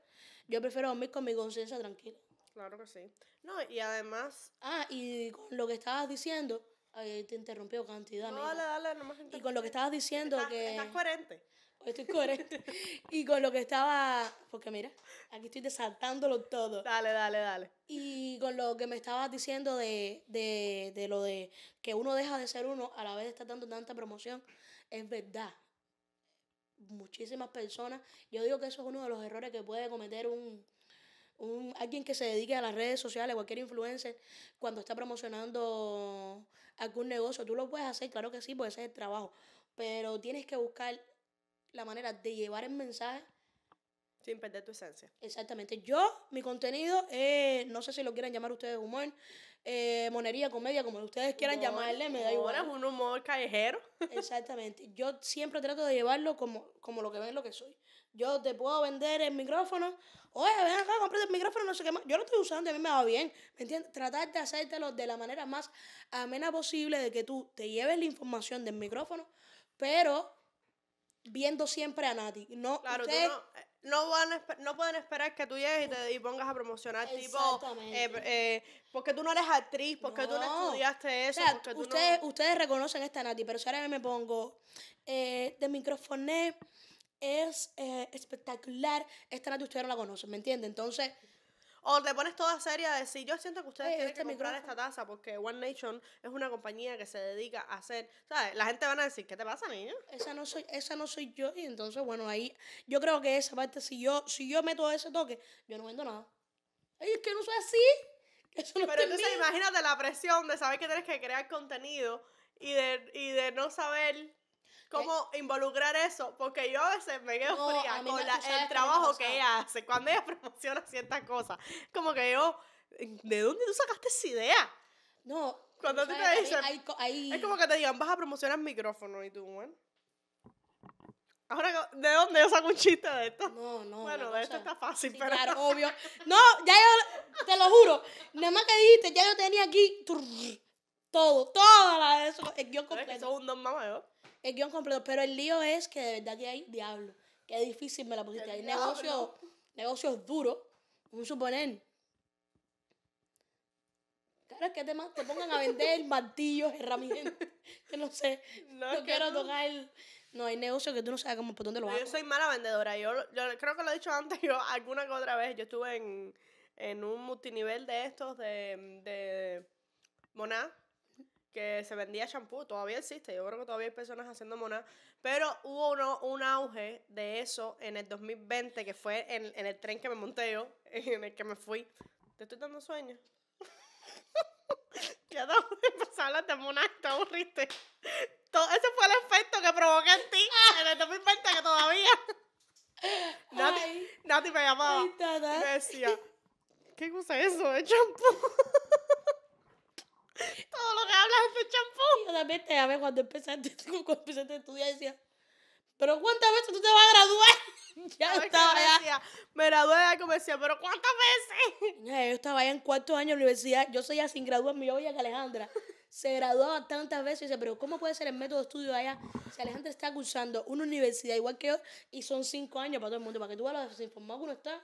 Yo prefiero dormir con mi conciencia tranquila. Claro que sí. No, y además. Ah, y con lo que estabas diciendo. te interrumpió cantidad. No, dale, dale, Y con lo que estabas diciendo que. Estás coherente estoy coherente. y con lo que estaba. Porque mira, aquí estoy desaltándolo todo. Dale, dale, dale. Y con lo que me estabas diciendo de, lo de que uno deja de ser uno a la vez de estar dando tanta promoción, es verdad. Muchísimas personas. Yo digo que eso es uno de los errores que puede cometer un, un, alguien que se dedique a las redes sociales, cualquier influencer, cuando está promocionando algún negocio, tú lo puedes hacer, claro que sí, puede ser el trabajo, pero tienes que buscar la manera de llevar el mensaje. Sin perder tu esencia. Exactamente. Yo, mi contenido, eh, no sé si lo quieran llamar ustedes humor, eh, monería, comedia, como ustedes quieran llamarle, me da igual. es un humor callejero. Exactamente. Yo siempre trato de llevarlo como, como lo que ven, lo que soy. Yo te puedo vender el micrófono. Oye, ven acá, compré el micrófono, no sé qué más. Yo lo estoy usando a mí me va bien. ¿Me entiendes? Tratar de hacértelo de la manera más amena posible de que tú te lleves la información del micrófono, pero viendo siempre a Nati. No, claro, eh, no, van no pueden esperar que tú llegues y te pongas a promocionar, tipo, eh, eh, porque tú no eres actriz, porque tú no estudiaste eso. ustedes, ustedes reconocen esta Nati, pero si ahora me pongo de micrófono es espectacular, esta Nati ustedes no la conocen, ¿me entienden? Entonces... O te pones toda seria a decir, yo siento que ustedes tienen este que comprar esta taza porque One Nation es una compañía que se dedica a hacer, ¿sabes? La gente van a decir, ¿qué te pasa, niña? Esa no soy, esa no soy yo y entonces, bueno, ahí yo creo que esa parte, si yo, si yo meto ese toque, yo no vendo nada. es que no soy así. Eso no Pero entonces imagínate la presión de saber que tienes que crear contenido y de no saber cómo involucrar eso, porque yo a veces me quedo fría con el trabajo que ella hace, cuando ella promociona ciertas cosas. Como que yo, ¿de dónde tú sacaste esa idea? No. Cuando tú te dicen, es como que te digan, vas a promocionar el micrófono y tú, bueno. Ahora, ¿de dónde yo saco un chiste de esto? No, no. Bueno, de esto está fácil, pero. Claro, obvio. No, ya yo, te lo juro. Nada más que dijiste, ya yo tenía aquí todo, toda la de eso, el guión completo. Eso es un don mamá, el guión completo. Pero el lío es que de verdad que hay diablo. Que es difícil me la pusiste. hay negocios, negocios duros. Un suponer. Claro, es que te, te pongan a vender martillos, herramientas. Que no sé. No, quiero tocar. El, no, hay negocios que tú no sabes cómo, por dónde lo Yo soy mala vendedora. Yo, yo creo que lo he dicho antes, yo alguna que otra vez. Yo estuve en, en un multinivel de estos de, de Moná que se vendía shampoo, todavía existe, yo creo que todavía hay personas haciendo mona, pero hubo uno, un auge de eso en el 2020, que fue en, en el tren que me monté yo, en el que me fui. Te estoy dando sueño. ya te ¿Qué de mona te aburriste. ese fue el efecto que provoqué en ti en el 2020 que todavía... Nati, Nati, me llamaba. me decía, ¿qué cosa es eso? ¿Es shampoo? Todo lo que hablas es de champú. Yo también te llamé cuando empezaste, cuando empezaste a estudiar decía, pero ¿cuántas veces tú te vas a graduar? ya estaba allá. me gradué de decía pero ¿cuántas veces? yo estaba allá en cuarto año de universidad, yo soy ya sin graduarme, Mi abuela que Alejandra se graduaba tantas veces y dice, pero ¿cómo puede ser el método de estudio allá si Alejandra está cursando una universidad igual que yo y son cinco años para todo el mundo, para que tú vas lo desinformado que uno está?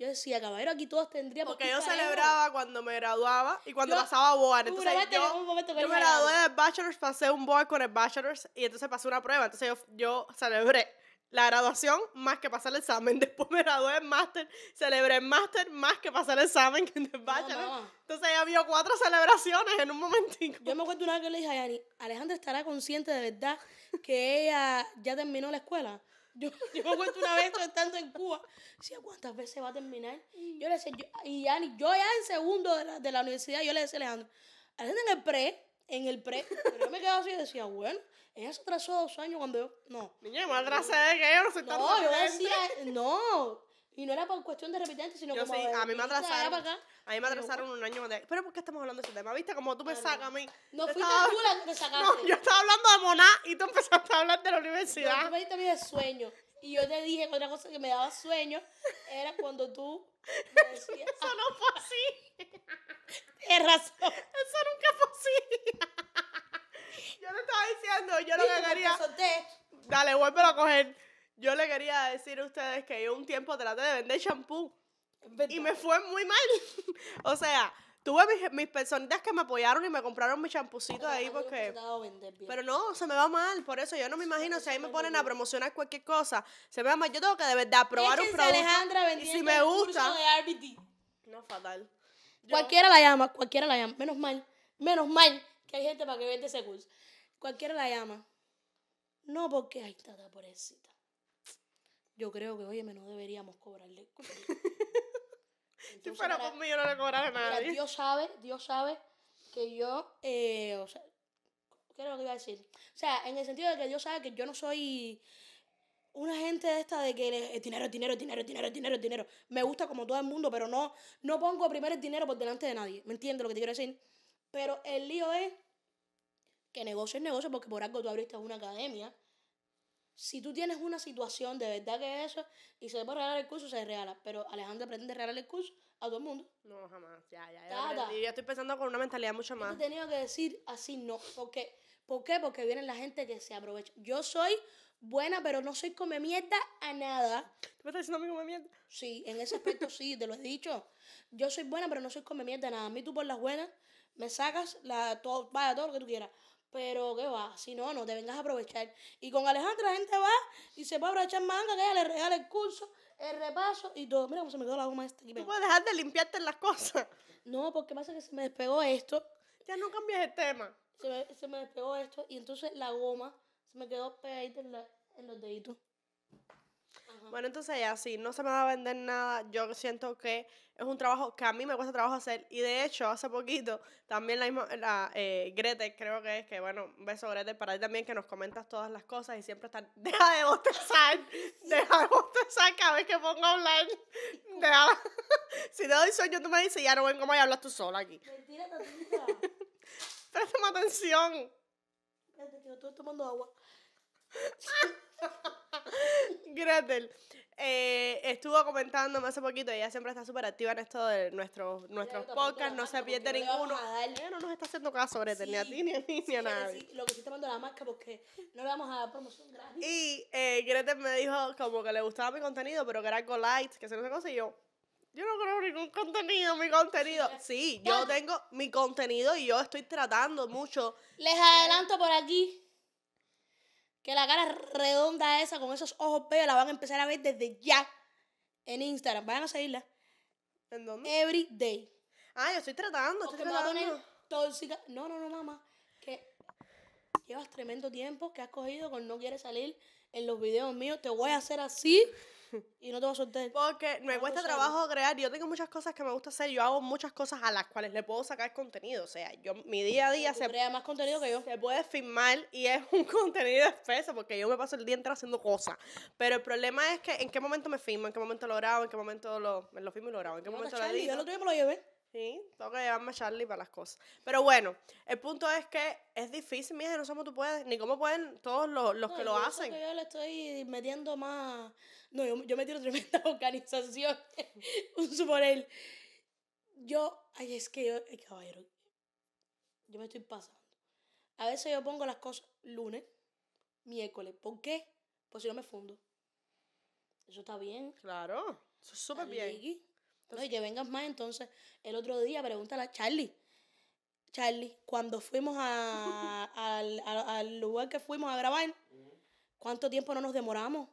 Yo decía, caballero, aquí todos tendríamos Porque yo celebraba cuando me graduaba y cuando pasaba board. Entonces, yo, yo me gradué de bachelor's, pasé un board con el bachelor's y entonces pasé una prueba. Entonces yo, yo celebré la graduación más que pasar el examen. Después me gradué en máster, celebré el máster más que pasar el examen que en el bachelors. Entonces ya había cuatro celebraciones en un momentico. Yo me acuerdo una vez que le dije a Yani, Alejandra estará consciente de verdad que ella ya terminó la escuela. Yo, yo me acuerdo una vez estando en Cuba, decía, ¿cuántas veces va a terminar? Yo le decía, y ya, yo ya en segundo de la, de la universidad, yo le decía a Alejandro, Alejandro en el pre, en el pre, pero yo me quedaba así y decía, bueno, ella se atrasó dos años cuando yo, no. Niña, más de que yo, no soy tan No, yo decía, no, y no era por cuestión de repetente, sino como. a mí me atrasaron. a mí me atrasaron un año más de. Pero ¿por qué estamos hablando de ese tema? ¿Viste? Como tú me sacas a mí. No fui tú la que sacaste. No, yo estaba hablando de Moná y tú empezaste a hablar de la universidad. Yo, me de sueño. Y yo te dije que otra cosa que me daba sueño era cuando tú Eso no fue así. Es razón. Eso nunca fue así. yo te estaba diciendo, yo lo que quería. Dale, vuélvelo a coger. Yo le quería decir a ustedes que yo un tiempo traté de vender champú. y me fue muy mal. o sea, tuve mis, mis personitas que me apoyaron y me compraron mi champucito ahí porque... Pero no, se me va mal, por eso yo no me imagino si ahí me ponen a promocionar cualquier cosa. Se me va mal, yo tengo que de verdad probar un producto Alejandra y si me gusta... No, fatal. Cualquiera la llama, cualquiera la llama. Menos mal, menos mal que hay gente para que vende ese curso. Cualquiera la llama. No porque hay por pobrecita yo creo que, oye, no deberíamos cobrarle. si fuera por mí, yo no le cobraría a Dios sabe, Dios sabe que yo, eh, o sea, ¿qué era lo que iba a decir? O sea, en el sentido de que Dios sabe que yo no soy una gente de esta de que dinero, dinero, dinero, dinero, dinero, dinero. Me gusta como todo el mundo, pero no, no pongo primero el dinero por delante de nadie. ¿Me entiendes lo que te quiero decir? Pero el lío es que negocio es negocio porque por algo tú abriste una academia si tú tienes una situación de verdad que eso y se puede regalar el curso, se regala. Pero Alejandra pretende regalar el curso a todo el mundo. No, jamás. Ya, ya, ya. estoy pensando con una mentalidad mucho más. Yo he tenido que decir así no. qué? ¿Por qué? Porque viene la gente que se aprovecha. Yo soy buena, pero no soy come mierda a nada. ¿Tú me estás diciendo a mí come mierda? Sí, en ese aspecto sí, te lo he dicho. Yo soy buena, pero no soy come mierda a nada. A mí tú por las buenas me sacas la, todo, vaya, todo lo que tú quieras. Pero qué va, si no, no te vengas a aprovechar. Y con Alejandra la gente va y se va a aprovechar manga, que ella le regala el curso, el repaso y todo. Mira cómo se me quedó la goma esta ¿Tú puedes dejar de limpiarte las cosas? No, porque pasa que se me despegó esto. Ya no cambias el tema. Se me, se me despegó esto y entonces la goma se me quedó pegadita en, en los deditos. Bueno, entonces ya sí, no se me va a vender nada. Yo siento que es un trabajo que a mí me cuesta trabajo hacer. Y de hecho, hace poquito, también la misma, la, eh, Grete, creo que es, que bueno, un beso Grete, para ti también que nos comentas todas las cosas y siempre están, deja de bostezar, deja de bostezar cada vez que pongo a hablar. Deja. si te doy sueño, tú me dices, ya no vengo más y hablas tú sola aquí. Mentira, Pero Préstame atención. Espérate, que yo estoy tomando agua. Gretel eh, estuvo comentándome hace poquito, ella siempre está súper activa en esto de nuestro, nuestros podcasts, no se pierde ninguno. Ella no nos está haciendo caso, Gretel, ni a ti, ni a nadie. lo que sí te mando la marca porque no le vamos a dar promoción gratis. Y eh, Gretel me dijo como que le gustaba mi contenido, pero que era con que se nos se consiguió. Yo no creo ningún contenido, mi contenido. Sí, yo tengo mi contenido y yo estoy tratando mucho. Les adelanto por aquí que la cara redonda esa con esos ojos peos la van a empezar a ver desde ya en Instagram. Vayan a seguirla. ¿En dónde? Every day. Ah, yo estoy tratando, estoy tratando. tóxica. No, no, no, mamá. Que llevas tremendo tiempo que has cogido con no quieres salir en los videos míos. Te voy a hacer así y no te voy a soltar. Porque me cuesta trabajo crear. Yo tengo muchas cosas que me gusta hacer. Yo hago muchas cosas a las cuales le puedo sacar contenido. O sea, yo mi día a día se crea más contenido que yo. Se puede filmar y es un contenido espeso porque yo me paso el día entero haciendo cosas. Pero el problema es que en qué momento me filmo, en qué momento lo grabo, en qué momento lo, lo filmo y lo grabo, en qué momento lo edito. Yo me lo Sí, tengo que llevarme a Charlie para las cosas. Pero bueno, el punto es que es difícil, mija, no sé cómo tú puedes, ni cómo pueden todos los, que lo hacen. yo le estoy metiendo más. No, yo, yo me tiro tremenda organización. Un suponel. Yo, ay, es que yo, caballero, yo me estoy pasando. A veces yo pongo las cosas lunes, miércoles. ¿Por qué? Pues si no me fundo. Eso está bien. Claro, eso es súper bien. Entonces, no, y que vengas más. Entonces, el otro día pregúntale a Charlie. Charlie, cuando fuimos al, lugar que fuimos a grabar, ¿cuánto tiempo no nos demoramos?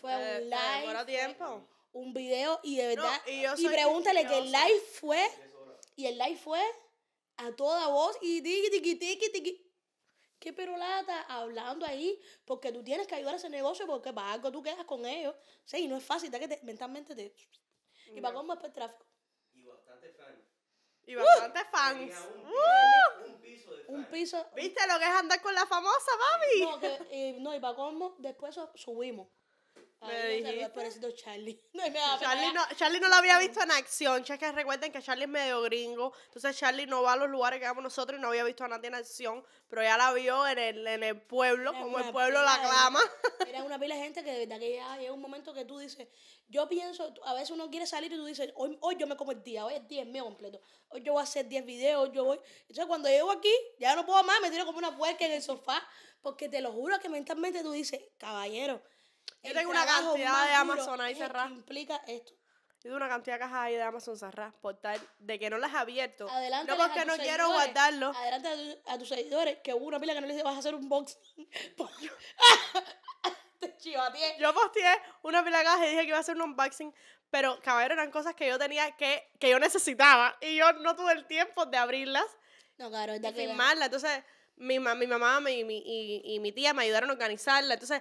fue un live. tiempo. Un video y de verdad. y, pregúntale que el live fue. Y el live fue a toda voz y tiki, tiki, tiki, tiki. Qué perolata hablando ahí, porque tú tienes que ayudar a ese negocio porque para algo tú quedas con ellos. Sí, y no es fácil, que mentalmente te y pagó más por tráfico. Y bastante fans. Y bastante uh. fans. Uh. Un, piso de fans. Un piso. ¿Viste lo que es andar con la famosa, mami? No, que, y, eh, no, y después subimos. Me dijiste. Charlie. No, Charlie, no, Charlie no lo había visto en acción. Ya recuerden que Charlie es medio gringo. Entonces Charlie no va a los lugares que vamos nosotros y no había visto a nadie en acción. Pero ya la vio en el, en el pueblo, como el pueblo la clama. Era, una pila de gente que de verdad que ya llega un momento que tú dices, yo pienso, a veces uno quiere salir y tú dices, hoy, hoy yo me como el día, hoy es día es mío completo. Hoy yo voy a hacer 10 videos, yo voy. Entonces cuando llego aquí, ya no puedo más, me tiro como una puerca en el sofá. Porque te lo juro que mentalmente tú dices, caballero yo tengo una cantidad de Amazon ahí cerrada. implica esto. Yo tengo una cantidad de cajas ahí de Amazon cerradas por tal de que no las he abierto. Adelante no porque no quiero guardarlo. Adelante a, tus seguidores que hubo una pila que no les vas a hacer un box. Te Yo posteé una pila de cajas y dije que iba a hacer un unboxing. Pero, caballero, eran cosas que yo tenía que, que yo necesitaba. Y yo no tuve el tiempo de abrirlas. No, claro, y firmarlas. Entonces, mi, mi mamá mi, y, y mi tía me ayudaron a organizarla. Entonces,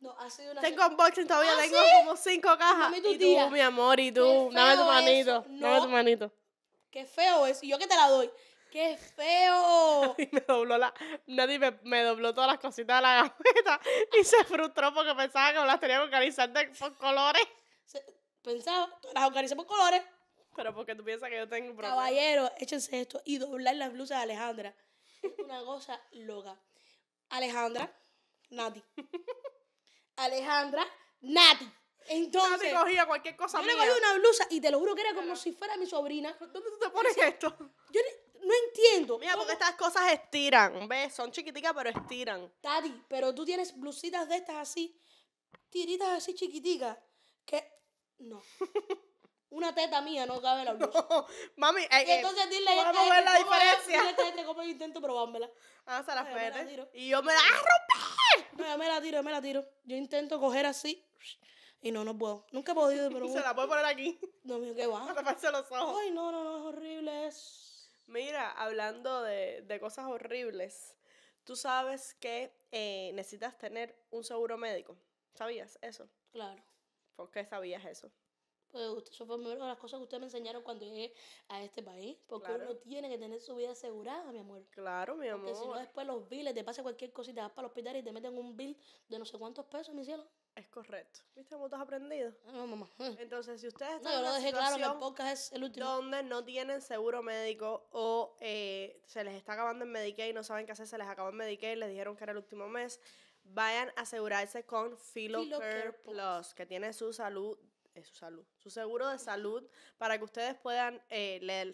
no, ha sido Tengo unboxing todavía, ah, tengo como cinco cajas. y tú, mi amor, y tú. Dame tu manito. tu manito. Qué feo es. Y yo que te la doy. ¡Qué feo! Y me dobló la. Nadie me, dobló todas las cositas de la gaveta y se frustró porque pensaba que las tenía que organizar por colores. pensaba, las organizas por colores. Pero porque tú piensas que yo tengo Caballero, échense esto y doblar las blusas de Alejandra. una cosa loca. Alejandra, Nati. Alejandra, Nati. Entonces. Nati cogía cualquier cosa Yo le cogí una blusa y te lo juro que era como si fuera mi sobrina. ¿Dónde tú te pones esto? Yo no entiendo. Mira, porque estas cosas estiran, ¿ves? Son chiquiticas, pero estiran. Tati, pero tú tienes blusitas de estas así, tiritas así chiquiticas, que no. una teta mía no cabe en la blusa. mami, eh, eh, entonces dile ¿Cómo vamos a ver la diferencia. Este yo intento probármela. Ah, se la fete. Y yo me la a ¡Ah, romper. No, yo me la tiro, yo me la tiro. Yo intento coger así y no, no puedo. Nunca he podido, pero Se la puedo poner aquí. No, mío, qué va. Taparse los ojos. Ay, no, no, no, es horrible eso. Mira, hablando de, de cosas horribles, tú sabes que eh, necesitas tener un seguro médico. ¿Sabías eso? Claro. ¿Por qué sabías eso? Pues eso fue una de las cosas que ustedes me enseñaron cuando llegué a este país. Porque uno tiene que tener su vida asegurada, mi amor. Claro, mi amor. Porque si no, después los billes te pasa cualquier cosita, vas para el hospital y te meten un bill de no sé cuántos pesos, mi cielo. Es correcto. ¿Viste cómo has aprendido? Ah, no, mamá. Entonces, si ustedes están no, en una dejé claro, el es el último. donde no tienen seguro médico o eh, se les está acabando el Medicaid, no saben qué hacer, se les acabó el Medicaid, les dijeron que era el último mes, vayan a asegurarse con Philocare Plus, que tiene su salud es su salud, su seguro de salud, para que ustedes puedan, eh, les,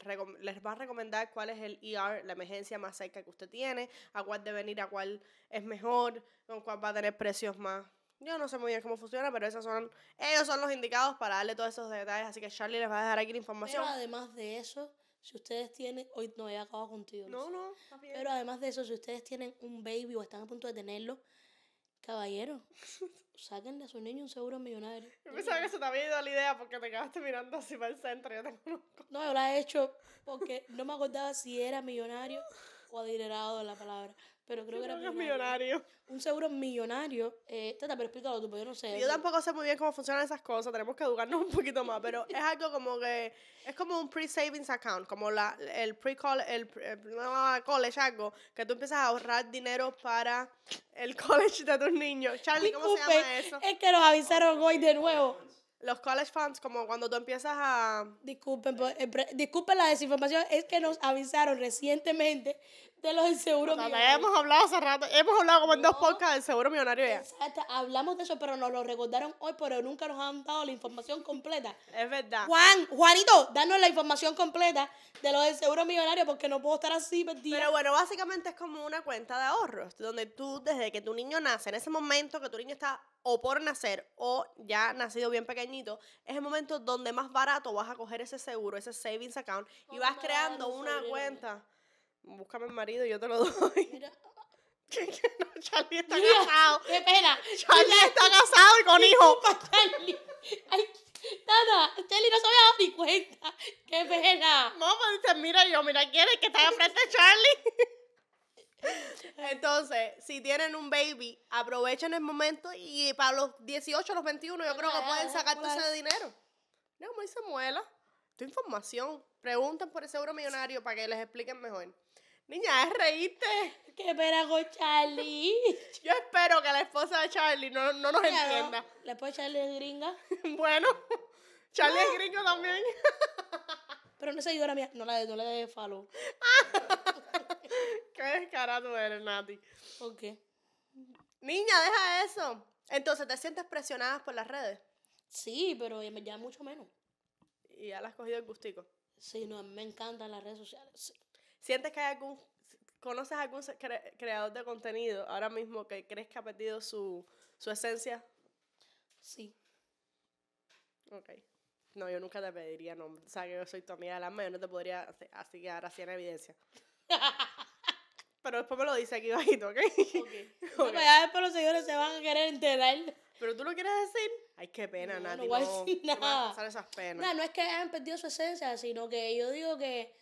va a recomendar cuál es el ER, la emergencia más cerca que usted tiene, a cuál debe ir, a cuál es mejor, con cuál va a tener precios más. Yo no sé muy bien cómo funciona, pero esos son, ellos son los indicados para darle todos esos detalles, así que Charlie les va a dejar aquí la información. Pero además de eso, si ustedes tienen, hoy no he acabado contigo. No, no, no Pero además de eso, si ustedes tienen un baby o están a punto de tenerlo, Caballero, saquen de a su niño un seguro millonario. Yo pensaba que se te había ido la idea porque te quedaste mirando así para el centro. Yo te conozco. No, yo la he hecho porque no me acordaba si era millonario o adinerado en la palabra pero creo que era millonario. Un seguro millonario. Eh, tata, pero explícalo tú, porque yo no sé. Yo tampoco sé muy bien cómo funcionan esas cosas, tenemos que educarnos un poquito más, pero es algo como que es como un pre-savings account, como la, el pre-college, el, eh, college, algo, que tú empiezas a ahorrar dinero para el college de tus niños. Charlie, ¿cómo se llama eso? Es que nos avisaron hoy de nuevo. Los college funds, como cuando tú empiezas a... Disculpen, eh, disculpen la desinformación, es que nos avisaron recientemente de los del seguro o Hemos hablado hace rato, hemos hablado como en dos podcasts del seguro millonario ya. Exacto, hablamos de eso, pero nos lo recordaron hoy, pero nunca nos han dado la información completa. Es verdad. Juan, Juanito, danos la información completa de lo del seguro millonario porque no puedo estar así perdida. Pero bueno, básicamente es como una cuenta de ahorros, donde tú, desde que tu niño nace, en ese momento que tu niño está o por nacer o ya nacido bien pequeñito, es el momento donde más barato vas a coger ese seguro, ese savings account, y vas creando una cuenta búscame el marido y yo te lo doy. Mira. Charlie está casado. Qué pena. Charlie está casado y con hijos. Charlie. Ay, Nada, Charlie no se había dado ni cuenta. ¡Qué pena! Mamá, pues dice, mira yo, mira quién es que está enfrente de Charlie. Entonces, si tienen un baby, aprovechen el momento y para los 18, los 21, yo creo que pueden sacar todo pues. ese dinero. No, me dice muela. Tu información. Pregunten por el seguro millonario para que les expliquen mejor. Niña, es reíste. ¿Qué espera con Charlie? Yo espero que la esposa de Charlie no, no nos entienda. ¿La esposa de Charlie es gringa? bueno, Charlie es gringo también. Pero no seguidora mía. No, la, no le dé follow. qué descarado eres, Nati. ¿Por qué? Niña, deja eso. Entonces, ¿te sientes presionada por las redes? Sí, pero ya mucho menos. ¿Y ya la has cogido el gustico? Sí, no, me encantan las redes sociales. ¿Sientes que hay algún, conoces algún creador de contenido ahora mismo que crees que ha perdido su, su esencia? Sí. Ok. No, yo nunca te pediría no O sea, que yo soy tu amiga de la yo no te podría así que ahora sí en evidencia. Pero después me lo dice aquí bajito, ¿ok? okay. No, después los señores se van a querer enterar. Pero tú lo quieres decir. Ay, qué pena, no, Nati. No a nada. esas penas. No, no es que hayan perdido su esencia, sino que yo digo que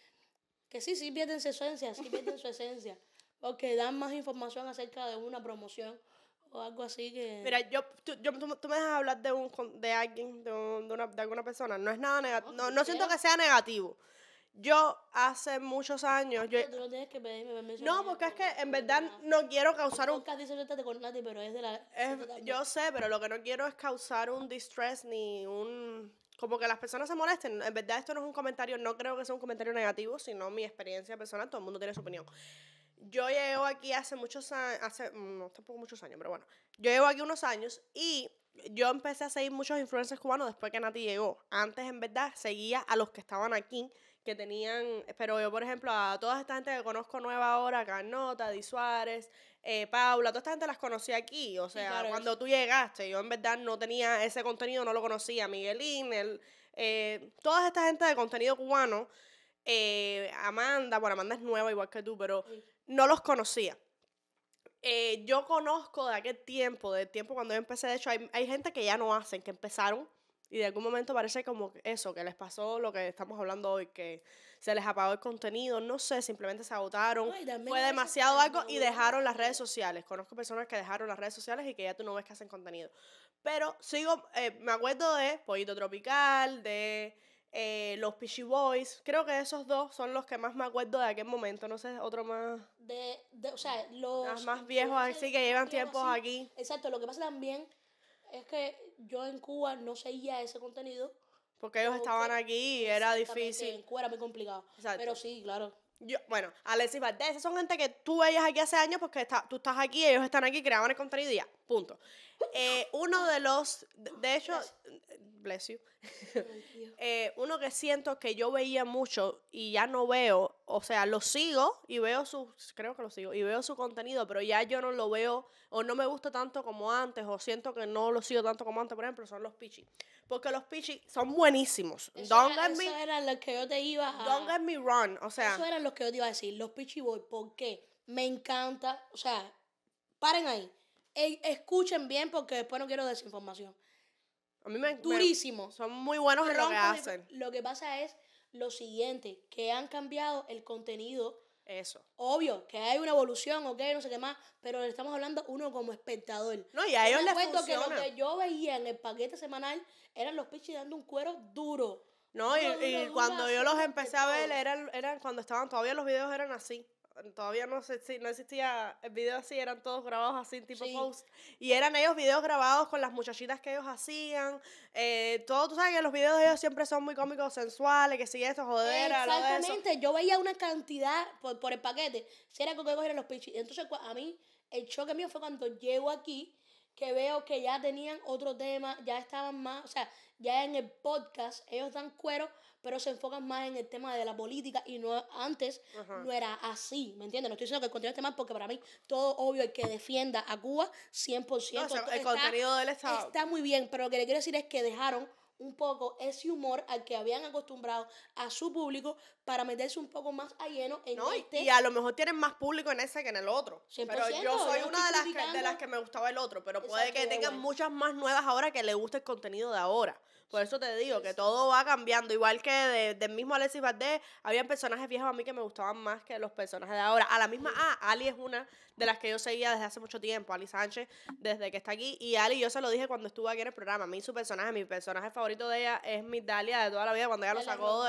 que sí, sí pierden su esencia, sí pierden su esencia. Porque dan más información acerca de una promoción o algo así que... Mira, yo, tú, tú, me dejas hablar de, un, de alguien, de, una, de, alguna persona. No es nada negativo. no siento que sea negativo. Yo hace muchos años. no porque es que en verdad no quiero causar un. pero es de la. yo sé, pero lo que no quiero es causar un distress ni un. Como que las personas se molesten. En verdad, esto no es un comentario, no creo que sea un comentario negativo, sino mi experiencia personal. Todo el mundo tiene su opinión. Yo llevo aquí hace muchos años, hace, mm, no tampoco muchos años, pero bueno. Yo llevo aquí unos años y yo empecé a seguir muchos influencers cubanos después que Nati llegó. Antes, en verdad, seguía a los que estaban aquí que tenían, pero yo por ejemplo a toda esta gente que conozco nueva ahora, Carnota, Di Suárez, eh, Paula, toda esta gente las conocí aquí, o sea, cuando tú llegaste, yo en verdad no tenía ese contenido, no lo conocía, Miguelín, eh, toda esta gente de contenido cubano, eh, Amanda, bueno, Amanda es nueva igual que tú, pero no los conocía. yo conozco de aquel tiempo, del tiempo cuando yo empecé, de hecho hay gente que ya no hacen, que empezaron y de algún momento parece como eso, que les pasó lo que estamos hablando hoy, que se les apagó el contenido, no sé, simplemente se agotaron, fue demasiado algo y dejaron las redes sociales. Conozco personas que dejaron las redes sociales y que ya tú no ves que hacen contenido. Pero sigo, eh, me acuerdo de Pollito Tropical, de eh, los Pichi Boys, creo que esos dos son los que más me acuerdo de aquel momento, no sé, otro más... De, o sea, los... más viejos, así que llevan tiempos aquí. Exacto, lo que pasa también es que yo en Cuba no seguía ese contenido. Porque ellos estaban aquí y era difícil. En Cuba era muy complicado. Pero sí, claro, yo, bueno, Alexis Valdés, son gente que tú veías aquí hace años porque está, tú estás aquí, ellos están aquí, creaban el contenido y ya, punto. Eh, uno de los, de, hecho, bless you, eh, uno que siento que yo veía mucho y ya no veo, o sea, lo sigo y veo su, creo que lo sigo, y veo su contenido, pero ya yo no lo veo o no me gusta tanto como antes o siento que no lo sigo tanto como antes, por ejemplo, son los Pichi. Porque los pichis son buenísimos. Eso don't get me. que yo te iba a. Don't get me wrong. O sea. Eso era los que yo te iba a decir. Los pichi boy, porque Me encanta. O sea, paren ahí. escuchen bien porque después no quiero desinformación. A mí me Durísimo. son muy buenos en lo que hacen. Lo que pasa es lo siguiente: que han cambiado el contenido eso. Obvio, que hay una evolución, ok, no sé qué más, pero le estamos hablando uno como espectador. No, y a ellos les que lo que yo veía en el paquete semanal eran los pichis dando un cuero duro. No, y, cuando yo los empecé a ver, eran, eran cuando estaban, todavía los videos eran así todavía no, existía, no el video así, eran todos grabados así, tipo post. Y eran ellos videos grabados con las muchachitas que ellos hacían. Eh, todo, tú sabes que los videos de ellos siempre son muy cómicos, sensuales, que sigue esto, joder, Exactamente, yo veía una cantidad por, por el paquete, si era con que cogieron los pichis. Entonces, a mí, el choque mío fue cuando llego aquí que veo que ya tenían otro tema, ya estaban más, o sea, ya en el podcast ellos dan cuero, pero se enfocan más en el tema de la política y no antes no era así, ¿me entiendes? No estoy diciendo que el contenido esté mal porque para mí todo obvio el que defienda a Cuba 100%. el contenido del Estado. Está muy bien, pero lo que le quiero decir es que dejaron un poco ese humor al que habían acostumbrado a su público para meterse un poco más a lleno en este Y a lo mejor tienen más público en ese que en el otro. pero yo soy una de las, que, de las que me gustaba el otro, pero puede que tengan muchas más nuevas ahora que le guste el contenido de ahora. Por eso te digo que todo va cambiando. Igual que del mismo Alexis Valdés, había personajes viejos a mí que me gustaban más que los personajes de ahora. A la misma, ah, Ali es una de las que yo seguía desde hace mucho tiempo. Ali Sánchez, desde que está aquí. Y Ali, yo se lo dije cuando estuvo aquí en el programa. A mí su personaje, mi personaje favorito de ella es mi Dalia de toda la vida, cuando ella lo sacó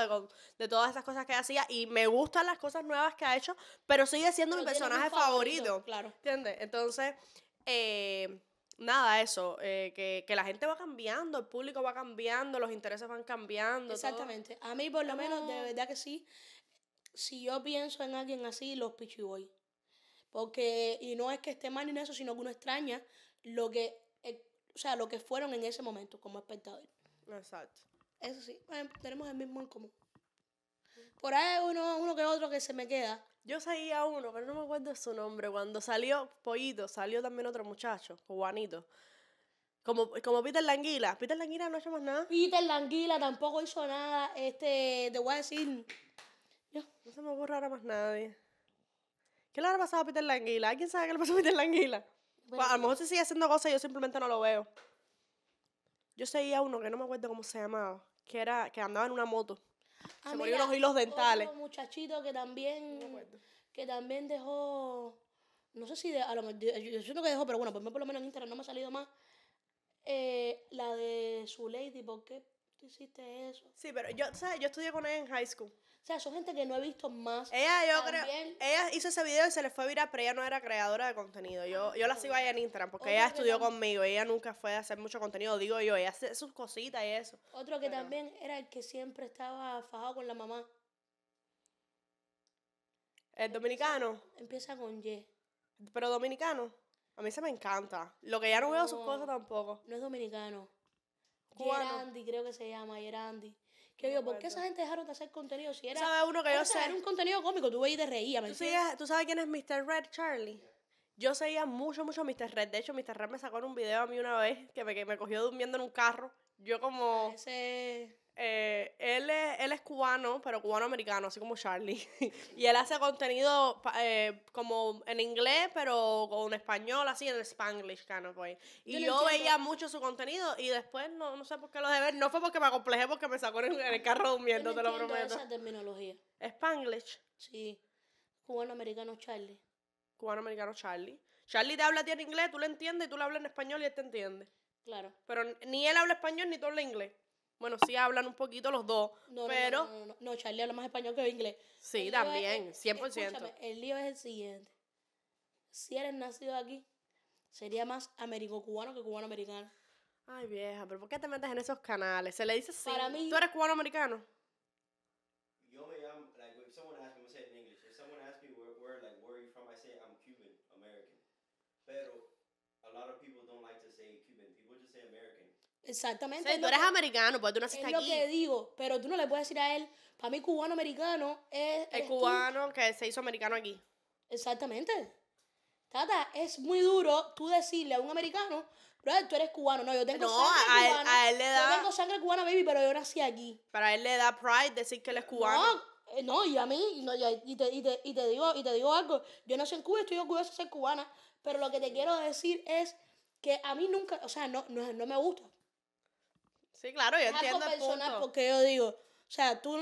de, todas esas cosas que hacía. Y me gustan las cosas nuevas que ha hecho, pero sigue siendo mi personaje favorito, favorito. Claro. ¿Entiendes? Entonces. Eh, nada, eso, eh, que, que, la gente va cambiando, el público va cambiando, los intereses van cambiando. Exactamente. A mí, por lo menos, de verdad que sí. Si yo pienso en alguien así, los pichiboy. Porque, y no es que esté mal ni en eso, sino que uno extraña lo que, eh, o sea, lo que fueron en ese momento como espectador. Exacto. Eso sí, tenemos el mismo en común. Por ahí uno, uno que otro que se me queda. Yo seguía uno, pero no me acuerdo su nombre. Cuando salió Pollito, salió también otro muchacho, Juanito. Como, como Peter Languila. Peter Languila no hecho más nada. Peter Languila tampoco hizo nada. Este, te voy a decir. No se me ocurre ahora más nadie. ¿Qué le habrá pasado a Peter Languila? ¿Quién sabe qué le pasó a Peter Languila? Pues, a lo mejor se sigue haciendo cosas y yo simplemente no lo veo. Yo seguía uno que no me acuerdo cómo se llamaba, que era que andaba en una moto. Ah, se murió los hilos dentales. Un muchachito que también, que también dejó, no sé si, a lo, yo, yo, siento que dejó, pero bueno, pues por, lo menos en Instagram no me ha salido más. Eh, la de su lady, porque hiciste eso. Sí, pero yo, ¿sabes? Yo estudié con ella en high school. O sea, son gente que no he visto más. Ella, yo creo, ella hizo ese video y se le fue a virar, pero ella no era creadora de contenido. Yo, ah, yo la sigo ahí en Instagram porque ella estudió conmigo. Ella nunca fue a hacer mucho contenido, digo yo. Ella hace sus cositas y eso. Otro que también era el que siempre estaba fajado con la mamá. El dominicano, Empieza con Y. pero dominicano, a mí se me encanta. Lo que ya no veo sus cosas tampoco. No es dominicano. Andy, creo que se llama, Gerandi. Que digo, ¿por qué esa gente dejaron de hacer contenido? Si era, un contenido cómico, tú veías y te reía, ¿Tú, sabes quién es Mr. Red, Charlie? Yo seguía mucho, mucho a Mr. Red. De hecho, Mr. Red me sacó un video a mí una vez que me, que me cogió durmiendo en un carro. Yo como... Ah, ese... Eh, él, es, él es cubano, pero cubano-americano, así como Charlie. y él hace contenido eh, como en inglés, pero con español, así en el spanglish, kind Y yo, veía mucho su contenido y después no, no sé por qué lo de ver. No fue porque me acomplejé, porque me sacó en, el carro durmiendo, te lo prometo. esa terminología? ¿Spanglish? Sí. Cubano-americano Charlie. Cubano-americano Charlie. Charlie te habla a ti en inglés, tú le entiendes, y tú le hablas en español y él te entiende. Claro. Pero ni él habla español ni tú hablas inglés. Bueno, sí hablan un poquito los dos, no, pero... No, no, no, Charlie habla más español que inglés. Sí, también, 100%. Escúchame, el lío es el siguiente. Si eres nacido aquí, sería más américo-cubano que cubano-americano. Ay, vieja, pero ¿por qué te metes en esos canales? Se le dice sí. Para ¿Tú eres cubano-americano? Exactamente. tú eres americano, pues tú naciste aquí. Es lo que digo, pero tú no le puedes decir a él, para mí cubano-americano es... El cubano que se hizo americano aquí. Exactamente. Tata, es muy duro tú decirle a un americano, tú eres cubano. No, yo tengo sangre cubana. No, a él le da... Yo tengo sangre cubana, baby, pero yo nací aquí. Para él le da pride decir que él es cubano. No, eh, no, y a mí, y, te, digo, y te digo algo, yo nací en Cuba, estoy orgulloso de ser cubana, pero lo que te quiero decir es que a mí nunca, o sea, no, no, no me gusta, Sí, claro, yo entiendo porque yo digo, o sea, tú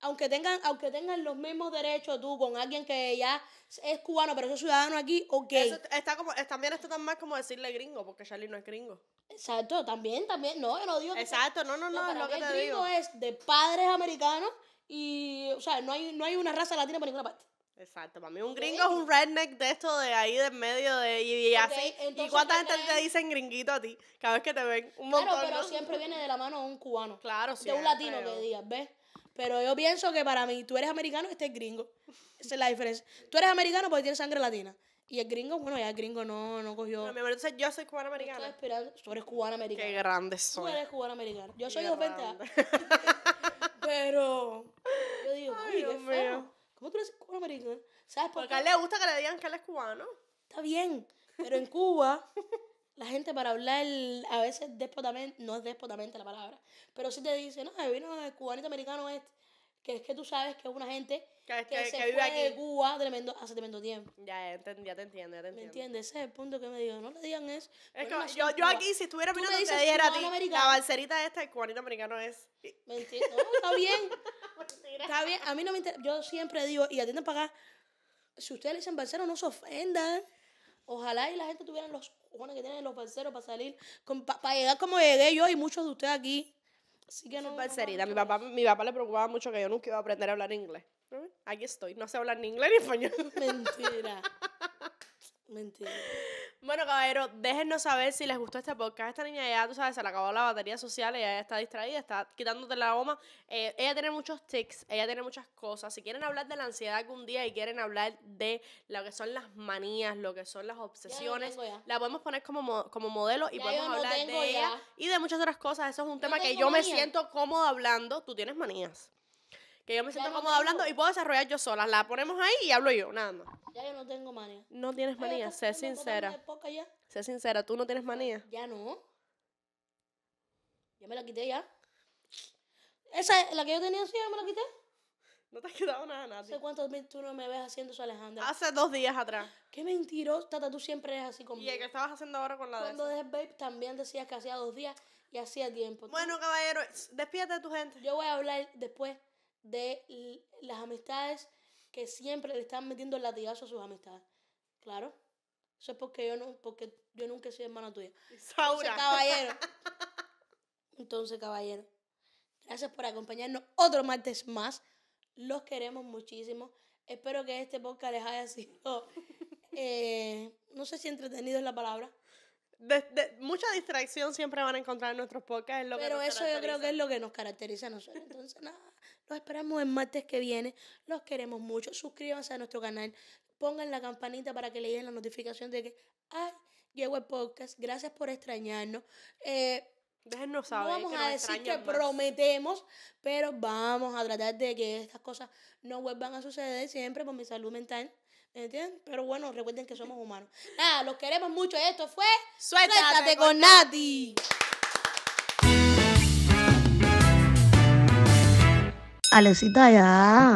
aunque tengan, aunque tengan los mismos derechos tú con alguien que ya es cubano, pero es ciudadano aquí, ok. Eso está como, es, también está tan mal como decirle gringo, porque Charlie no es gringo. Exacto, también, también. No, yo no digo Exacto, no, no, no, es lo que te digo. es de padres americanos y, o sea, no hay, no hay una raza latina por ninguna parte. Exacto, para mí un gringo es un redneck de esto de ahí del medio de y, así. ¿Y cuánta gente te dicen gringuito a ti cada vez que te ven? Un montón. Claro, pero siempre viene de la mano de un cubano. Claro, sí. De un latino que digas, ¿ves? Pero yo pienso que para mí tú eres americano y este es gringo. Esa es la diferencia. Tú eres americano porque tienes sangre latina. Y el gringo, bueno, ya el gringo no, no cogió. yo soy cubano americana. Esperando. Tú eres cubano-americano Qué grande soy. Tú eres cubano-americano Yo soy ofendida. pero yo digo, Ay, uy, Dios Mío. ¿Cómo tú eres cubano, americano ¿Sabes por Porque a él le gusta que le digan que él es cubano. Está bien, pero en Cuba la gente para hablar a veces despotamente, no es despotamente la palabra, pero si te dice, no, vino el cubanito americano este que es que tú sabes que es una gente que, se que vive fue aquí. de Cuba hace tremendo tiempo. Ya, ya te, ya entiendo, ya te entiendo. ¿Me entiendes? Ese es el punto que me digo. No le digan eso. Es que yo, aquí, si estuviera mirando, te dijera a ti, la balserita esta, el cubanito americano es... Me entiendes? No, está bien. está bien. A mí no me interesa. Yo siempre digo, y atienden para acá, si ustedes le dicen balsero, no se ofendan. Ojalá y la gente tuviera los cojones que tienen los balseros para salir, para llegar como llegué yo y muchos de ustedes aquí. Sí que no parcerita. Mi papá, mi papá le preocupaba mucho que yo nunca iba a aprender a hablar inglés. Aquí estoy. No sé hablar ni inglés ni español. Mentira. Mentira. Bueno, caballero, déjenos saber si les gustó este podcast. Esta niña ya, tú sabes, se le acabó la batería social, ella ya está distraída, está quitándote la goma. Eh, ella tiene muchos tics, ella tiene muchas cosas. Si quieren hablar de la ansiedad algún día y quieren hablar de lo que son las manías, lo que son las obsesiones, la podemos poner como, como modelo y podemos hablar de ella y de muchas otras cosas. Eso es un tema que yo me siento cómodo hablando. Tú tienes manías. Que yo me siento cómoda hablando y puedo desarrollar yo sola. La ponemos ahí y hablo yo, nada más. Ya yo no tengo manía. No tienes manía, sé sincera. Sé sincera, tú no tienes manía. Ya no. Ya me la quité ya. Esa es la que yo tenía, así. ya me la quité. No te has quedado nada, Nati. ¿Hace mil tú no me ves haciendo eso, Alejandra? Hace dos días atrás. Qué mentiroso, Tata, tú siempre eres así conmigo. ¿Y el que estabas haciendo ahora con la Cuando de Babe también decías que hacía dos días y hacía tiempo. Bueno, caballero, despídete de tu gente. Yo voy a hablar después de las amistades que siempre le están metiendo latigazo a sus amistades. Claro. Eso es porque yo, no, porque yo nunca soy hermana tuya. Saura. Entonces, caballero. Entonces, caballero. Gracias por acompañarnos otro martes más. Los queremos muchísimo. Espero que este podcast les haya sido, eh, no sé si entretenido es la palabra. mucha distracción siempre van a encontrar en nuestros podcasts. Pero eso yo creo que es lo que nos caracteriza a nosotros. Entonces, nada, los esperamos el martes que viene. Los queremos mucho. Suscríbanse a nuestro canal. Pongan la campanita para que le den la notificación de que ay, llegó el podcast. Gracias por extrañarnos. Eh, Déjenos saber. No vamos a decir que prometemos, pero vamos a tratar de que estas cosas no vuelvan a suceder siempre por mi salud mental. ¿Me ¿Entienden? Pero bueno, recuerden que somos humanos. Nada, los queremos mucho. Esto fue Suéltate, Suéltate con, con Nati. Alecita ya.